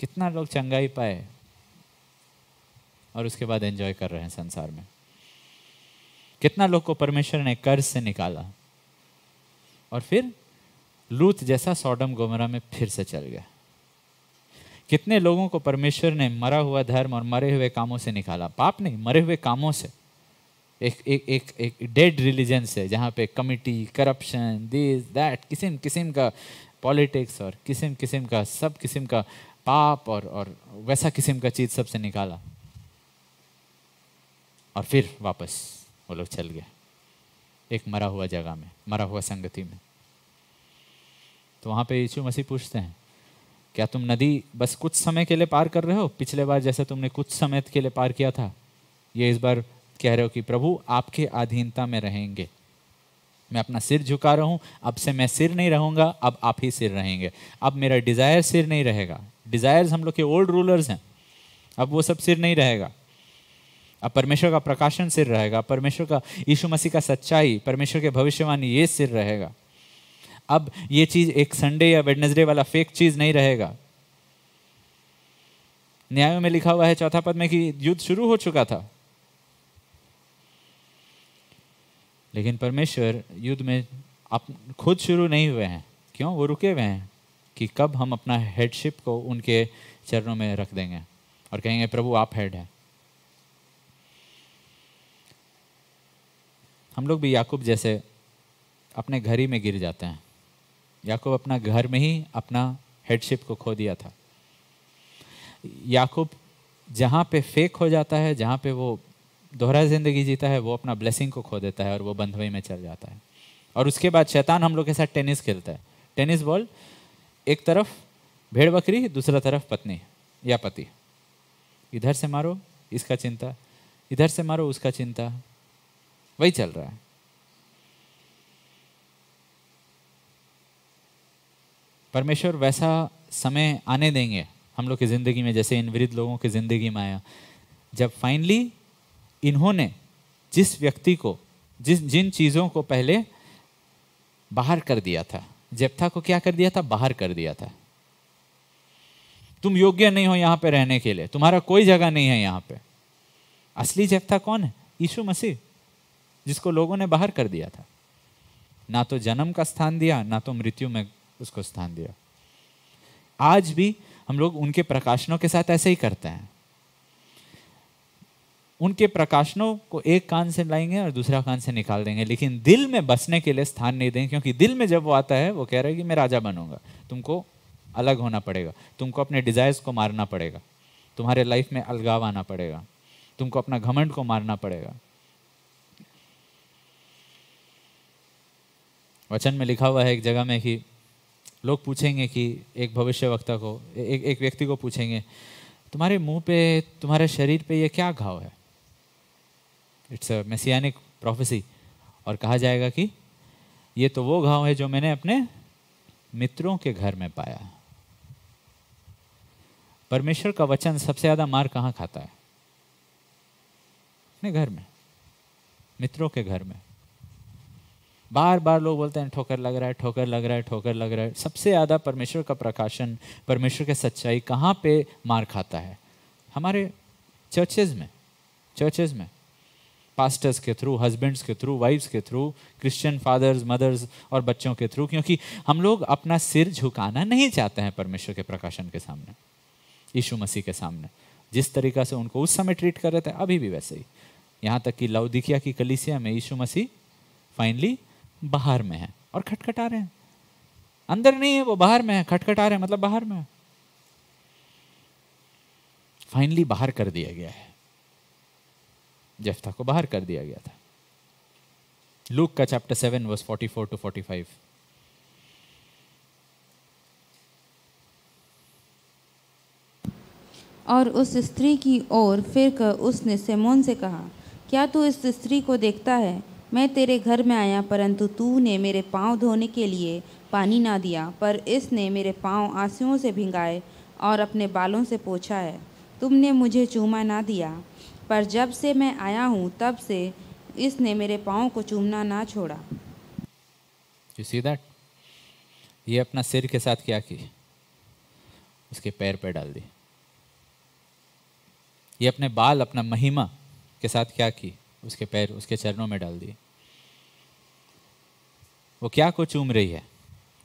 कितना लोग चंगाई पाए और उसके बाद एंजॉय कर रहे हैं संसार में कितना लोग को परमेश्वर ने कर्ज से निकाला और फिर लूत जैसा सोडम गोमरा में फिर से चल गया कितने लोगों को परमेश्वर ने मरा हुआ धर्म और मरे हुए कामों से निकाला पाप नहीं मरे हुए कामों से एक एक एक एक डेड रिलीजन से जहाँ पे कमिटी करप्शन दिस दैट किस्म किस्म का पॉलिटिक्स और किस्म किस्म का सब किस्म का पाप और और वैसा किस्म का चीज़ सबसे निकाला और फिर वापस वो लोग चल गए एक मरा हुआ जगह में मरा हुआ संगति में तो वहाँ पे यीशु मसीह पूछते हैं क्या तुम नदी बस कुछ समय के लिए पार कर रहे हो पिछले बार जैसा तुमने कुछ समय के लिए पार किया था ये इस बार कह रहे हो कि प्रभु आपके अधीनता में रहेंगे मैं अपना सिर झुका रहा हूँ अब से मैं सिर नहीं रहूँगा अब आप ही सिर रहेंगे अब मेरा डिज़ायर सिर नहीं रहेगा डिज़ायर्स हम लोग के ओल्ड रूलर्स हैं अब वो सब सिर नहीं रहेगा अब परमेश्वर का प्रकाशन सिर रहेगा परमेश्वर का यीशु मसीह का सच्चाई परमेश्वर के भविष्यवाणी ये सिर रहेगा अब ये चीज़ एक संडे या वेडनेसडे वाला फेक चीज़ नहीं रहेगा न्यायों में लिखा हुआ है चौथा पद में कि युद्ध शुरू हो चुका था लेकिन परमेश्वर युद्ध में आप खुद शुरू नहीं हुए हैं क्यों वो रुके हुए हैं कि कब हम अपना हेडशिप को उनके चरणों में रख देंगे और कहेंगे प्रभु आप हेड हैं हम लोग भी याकूब जैसे अपने घर ही में गिर जाते हैं याकूब अपना घर में ही अपना हेडशिप को खो दिया था याकूब जहाँ पे फेक हो जाता है जहाँ पे वो दोहरा ज़िंदगी जीता है वो अपना ब्लेसिंग को खो देता है और वो बंधवई में चल जाता है और उसके बाद शैतान हम लोग के साथ टेनिस खेलता है टेनिस बॉल एक तरफ भेड़ बकरी दूसरा तरफ पत्नी या पति इधर से मारो इसका चिंता इधर से मारो उसका चिंता वही चल रहा है परमेश्वर वैसा समय आने देंगे हम लोग की ज़िंदगी में जैसे इन वृद्ध लोगों की ज़िंदगी में आया जब फाइनली इन्होंने जिस व्यक्ति को जिस जिन चीज़ों को पहले बाहर कर दिया था जेप्था को क्या कर दिया था बाहर कर दिया था तुम योग्य नहीं हो यहाँ पे रहने के लिए तुम्हारा कोई जगह नहीं है यहाँ पे असली जेप्था कौन है यीशु मसीह जिसको लोगों ने बाहर कर दिया था ना तो जन्म का स्थान दिया ना तो मृत्यु में उसको स्थान दिया आज भी हम लोग उनके प्रकाशनों के साथ ऐसे ही करते हैं उनके प्रकाशनों को एक कान से लाएंगे और दूसरा कान से निकाल देंगे लेकिन दिल में बसने के लिए स्थान नहीं देंगे क्योंकि दिल में जब वो आता है वो कह रहा है कि मैं राजा बनूंगा तुमको अलग होना पड़ेगा तुमको अपने डिज़ायर्स को मारना पड़ेगा तुम्हारे लाइफ में अलगाव आना पड़ेगा तुमको अपना घमंड को मारना पड़ेगा वचन में लिखा हुआ है एक जगह में कि लोग पूछेंगे कि एक भविष्य वक्ता को एक एक व्यक्ति को पूछेंगे तुम्हारे मुंह पे तुम्हारे शरीर पे ये क्या घाव है इट्स अ मेसियानिक प्रोफेसी और कहा जाएगा कि ये तो वो घाव है जो मैंने अपने मित्रों के घर में पाया परमेश्वर का वचन सबसे ज़्यादा मार कहाँ खाता है अपने घर में मित्रों के घर में बार बार लोग बोलते हैं ठोकर लग रहा है ठोकर लग रहा है ठोकर लग रहा है सबसे ज़्यादा परमेश्वर का प्रकाशन परमेश्वर की सच्चाई कहाँ पे मार खाता है हमारे चर्चेज़ में चर्चेज़ में पास्टर्स के थ्रू हस्बैंड्स के थ्रू वाइफ्स के थ्रू क्रिश्चियन फादर्स मदर्स और बच्चों के थ्रू क्योंकि हम लोग अपना सिर झुकाना नहीं चाहते हैं परमेश्वर के प्रकाशन के सामने यीशु मसीह के सामने जिस तरीका से उनको उस समय ट्रीट कर रहे थे अभी भी वैसे ही यहाँ तक कि लवदिकिया की कलीसिया में यीशु मसीह फाइनली बाहर में है और खटखटा रहे हैं अंदर नहीं है वो बाहर में है खटखटा रहे हैं मतलब बाहर में फाइनली बाहर कर दिया गया है जफ्ता को बाहर कर दिया गया था लूक का chapter seven verse forty four to forty five और उस स्त्री की ओर फिर कर उसने सेमोन से कहा क्या तू इस स्त्री को देखता है मैं तेरे घर में आया परंतु तू ने मेरे पांव धोने के लिए पानी ना दिया पर इसने मेरे पांव आंसुओं से भिंगाए और अपने बालों से पोछा है तुमने मुझे चूमा ना दिया पर जब से मैं आया हूँ तब से इसने मेरे पाँव को चूमना ना छोड़ा यू सी दैट ये अपना सिर के साथ क्या की उसके पैर पर डाल दी ये अपने बाल अपना महिमा के साथ क्या की उसके पैर उसके चरणों में डाल दिए वो क्या को चूम रही है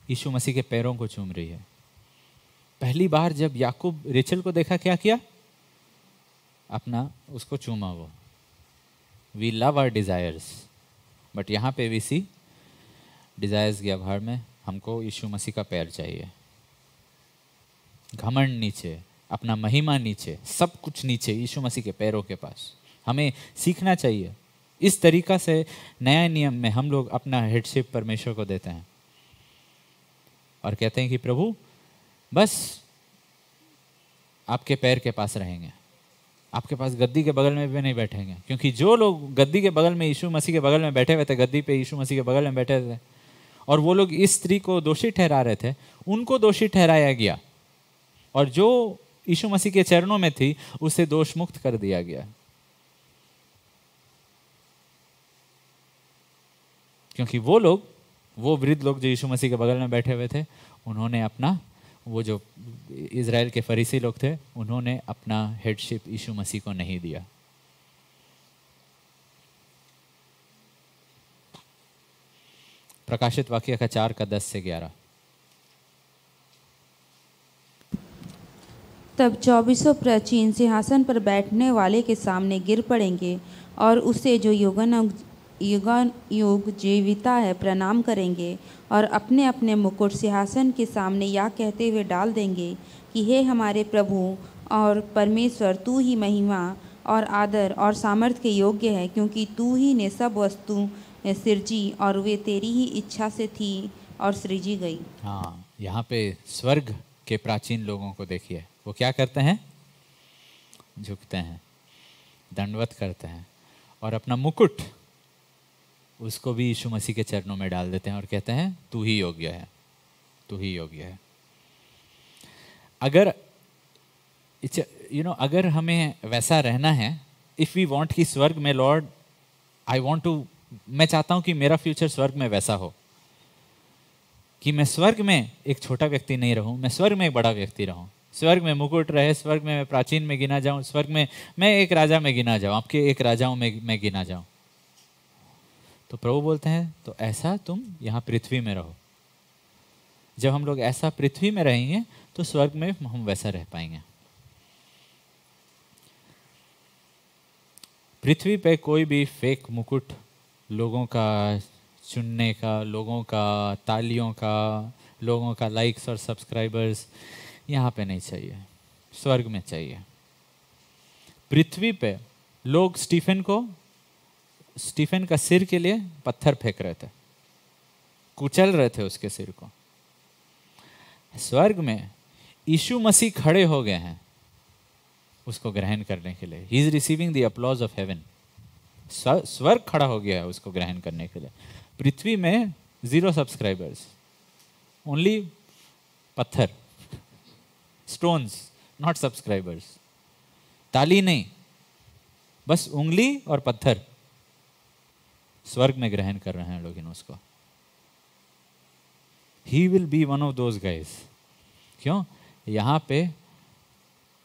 यीशु मसीह के पैरों को चूम रही है पहली बार जब याकूब रेचल को देखा क्या किया अपना उसको चूमा वो we love our desires but यहाँ पे वी सी डिज़ायर्स के आभार में हमको यीशु मसीह का पैर चाहिए घमंड नीचे अपना महिमा नीचे सब कुछ नीचे यीशु मसीह के पैरों के पास हमें सीखना चाहिए इस तरीका से नया नियम में हम लोग अपना हेडशिप परमेश्वर को देते हैं और कहते हैं कि प्रभु बस आपके पैर के पास रहेंगे आपके पास गद्दी के बगल में भी नहीं बैठेंगे क्योंकि जो लोग गद्दी के बगल में यीशु मसीह के बगल में बैठे हुए थे गद्दी पे यीशु मसीह के बगल में बैठे थे और वो लोग इस स्त्री को दोषी ठहरा रहे थे उनको दोषी ठहराया गया और जो यीशु मसीह के चरणों में थी उसे दोष मुक्त कर दिया गया क्योंकि वो लोग वो वृद्ध लोग जो यीशु मसीह के बगल में बैठे हुए थे उन्होंने अपना वो जो इसराइल के फरीसी लोग थे उन्होंने अपना हेडशिप यीशु मसीह को नहीं दिया प्रकाशित वाक्य का चार का दस से ग्यारह तब चौबीसों प्राचीन सिंहासन पर बैठने वाले के सामने गिर पड़ेंगे और उसे जो योगन युगान युग जीविता है प्रणाम करेंगे और अपने अपने मुकुट सिंहासन के सामने या कहते हुए डाल देंगे कि हे हमारे प्रभु और परमेश्वर तू ही महिमा और आदर और सामर्थ्य के योग्य है क्योंकि तू ही ने सब वस्तु सृजी और वे तेरी ही इच्छा से थी और सृजी गई हाँ यहाँ पे स्वर्ग के प्राचीन लोगों को देखिए वो क्या करते हैं झुकते हैं दंडवत करते हैं और अपना मुकुट उसको भी यीशु मसीह के चरणों में डाल देते हैं और कहते हैं तू ही योग्य है तू ही योग्य है अगर यू नो you know, अगर हमें वैसा रहना है इफ़ वी वांट कि स्वर्ग में लॉर्ड आई वांट टू मैं चाहता हूँ कि मेरा फ्यूचर स्वर्ग में वैसा हो कि मैं स्वर्ग में एक छोटा व्यक्ति नहीं रहूँ मैं स्वर्ग में एक बड़ा व्यक्ति रहूँ स्वर्ग में मुकुट रहे स्वर्ग में मैं प्राचीन में गिना जाऊँ स्वर्ग में मैं एक राजा में गिना जाऊँ आपके एक राजाओं में मैं गिना जाऊँ तो प्रभु बोलते हैं तो ऐसा तुम यहाँ पृथ्वी में रहो जब हम लोग ऐसा पृथ्वी में रहेंगे तो स्वर्ग में हम वैसा रह पाएंगे पृथ्वी पे कोई भी फेक मुकुट लोगों का चुनने का लोगों का तालियों का लोगों का लाइक्स और सब्सक्राइबर्स यहाँ पे नहीं चाहिए स्वर्ग में चाहिए पृथ्वी पे लोग स्टीफन को स्टीफन का सिर के लिए पत्थर फेंक रहे थे कुचल रहे थे उसके सिर को स्वर्ग में यीशु मसीह खड़े हो गए हैं उसको ग्रहण करने के लिए he is receiving the applause of heaven स्वर्ग खड़ा हो गया है उसको ग्रहण करने के लिए पृथ्वी में जीरो सब्सक्राइबर्स ओनली पत्थर स्टोन्स नॉट सब्सक्राइबर्स ताली नहीं बस उंगली और पत्थर स्वर्ग में ग्रहण कर रहे हैं लोग इन उसको he will be one of those guys क्यों यहाँ पे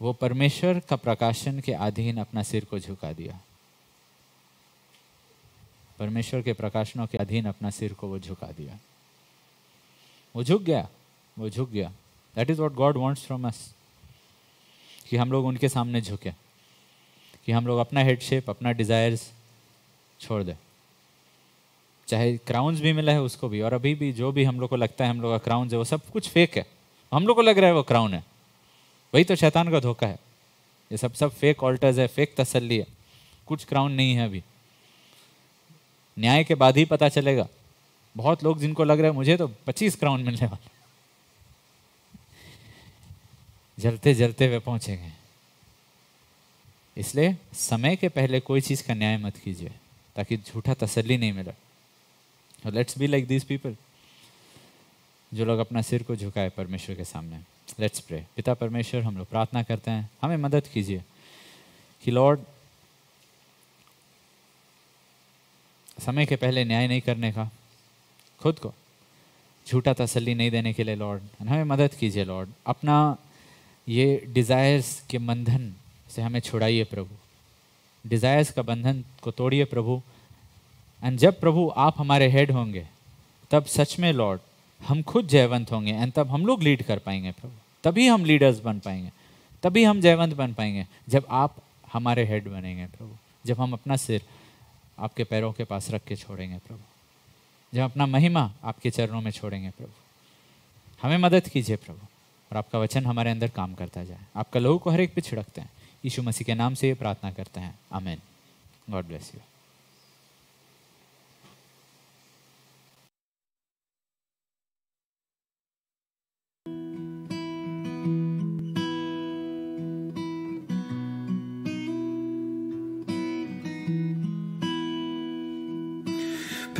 वो परमेश्वर का प्रकाशन के अधीन अपना सिर को झुका दिया परमेश्वर के प्रकाशनों के अधीन अपना सिर को वो झुका दिया वो झुक गया वो झुक गया that is what God wants from us कि हम लोग उनके सामने झुके कि हम लोग अपना हेडशेप अपना डिज़ायर्स छोड़ दें चाहे क्राउन्स भी मिला है उसको भी और अभी भी जो भी हम लोग को लगता है हम लोग का क्राउन है वो सब कुछ फेक है हम लोग को लग रहा है वो क्राउन है वही तो शैतान का धोखा है ये सब सब फेक ऑल्टर्स है फेक तसल्ली है कुछ क्राउन नहीं है अभी न्याय के बाद ही पता चलेगा बहुत लोग जिनको लग रहा है मुझे तो 25 क्राउन मिलने वाला जलते जलते वे पहुंचे गए इसलिए समय के पहले कोई चीज़ का न्याय मत कीजिए ताकि झूठा तसल्ली नहीं मिले और let's be like this people जो लोग अपना सिर को झुकाए परमेश्वर के सामने लेट्स प्रे पिता परमेश्वर हम लोग प्रार्थना करते हैं हमें मदद कीजिए कि लॉर्ड समय के पहले न्याय नहीं करने का खुद को झूठा तसल्ली नहीं देने के लिए लॉर्ड हमें मदद कीजिए लॉर्ड अपना ये डिज़ायर्स के बंधन से हमें छुड़ाइए प्रभु डिज़ायर्स का बंधन को तोड़िए प्रभु एंड जब प्रभु आप हमारे हेड होंगे तब सच में लॉर्ड हम खुद जयवंत होंगे एंड तब हम लोग लीड कर पाएंगे प्रभु तभी हम लीडर्स बन पाएंगे तभी हम जयवंत बन पाएंगे जब आप हमारे हेड बनेंगे प्रभु जब हम अपना सिर आपके पैरों के पास रख के छोड़ेंगे प्रभु जब अपना महिमा आपके चरणों में छोड़ेंगे प्रभु हमें मदद कीजिए प्रभु और आपका वचन हमारे अंदर काम करता जाए आपका लोगों को हर एक पे छिड़कते हैं यीशु मसीह के नाम से ये प्रार्थना करते हैं amen God bless you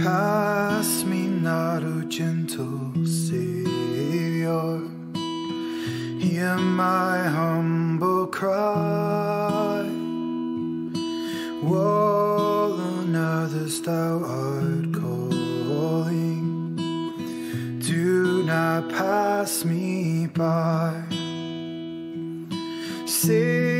Pass me not, O gentle Savior. Hear my humble cry. All on others thou art calling. Do not pass me by. Save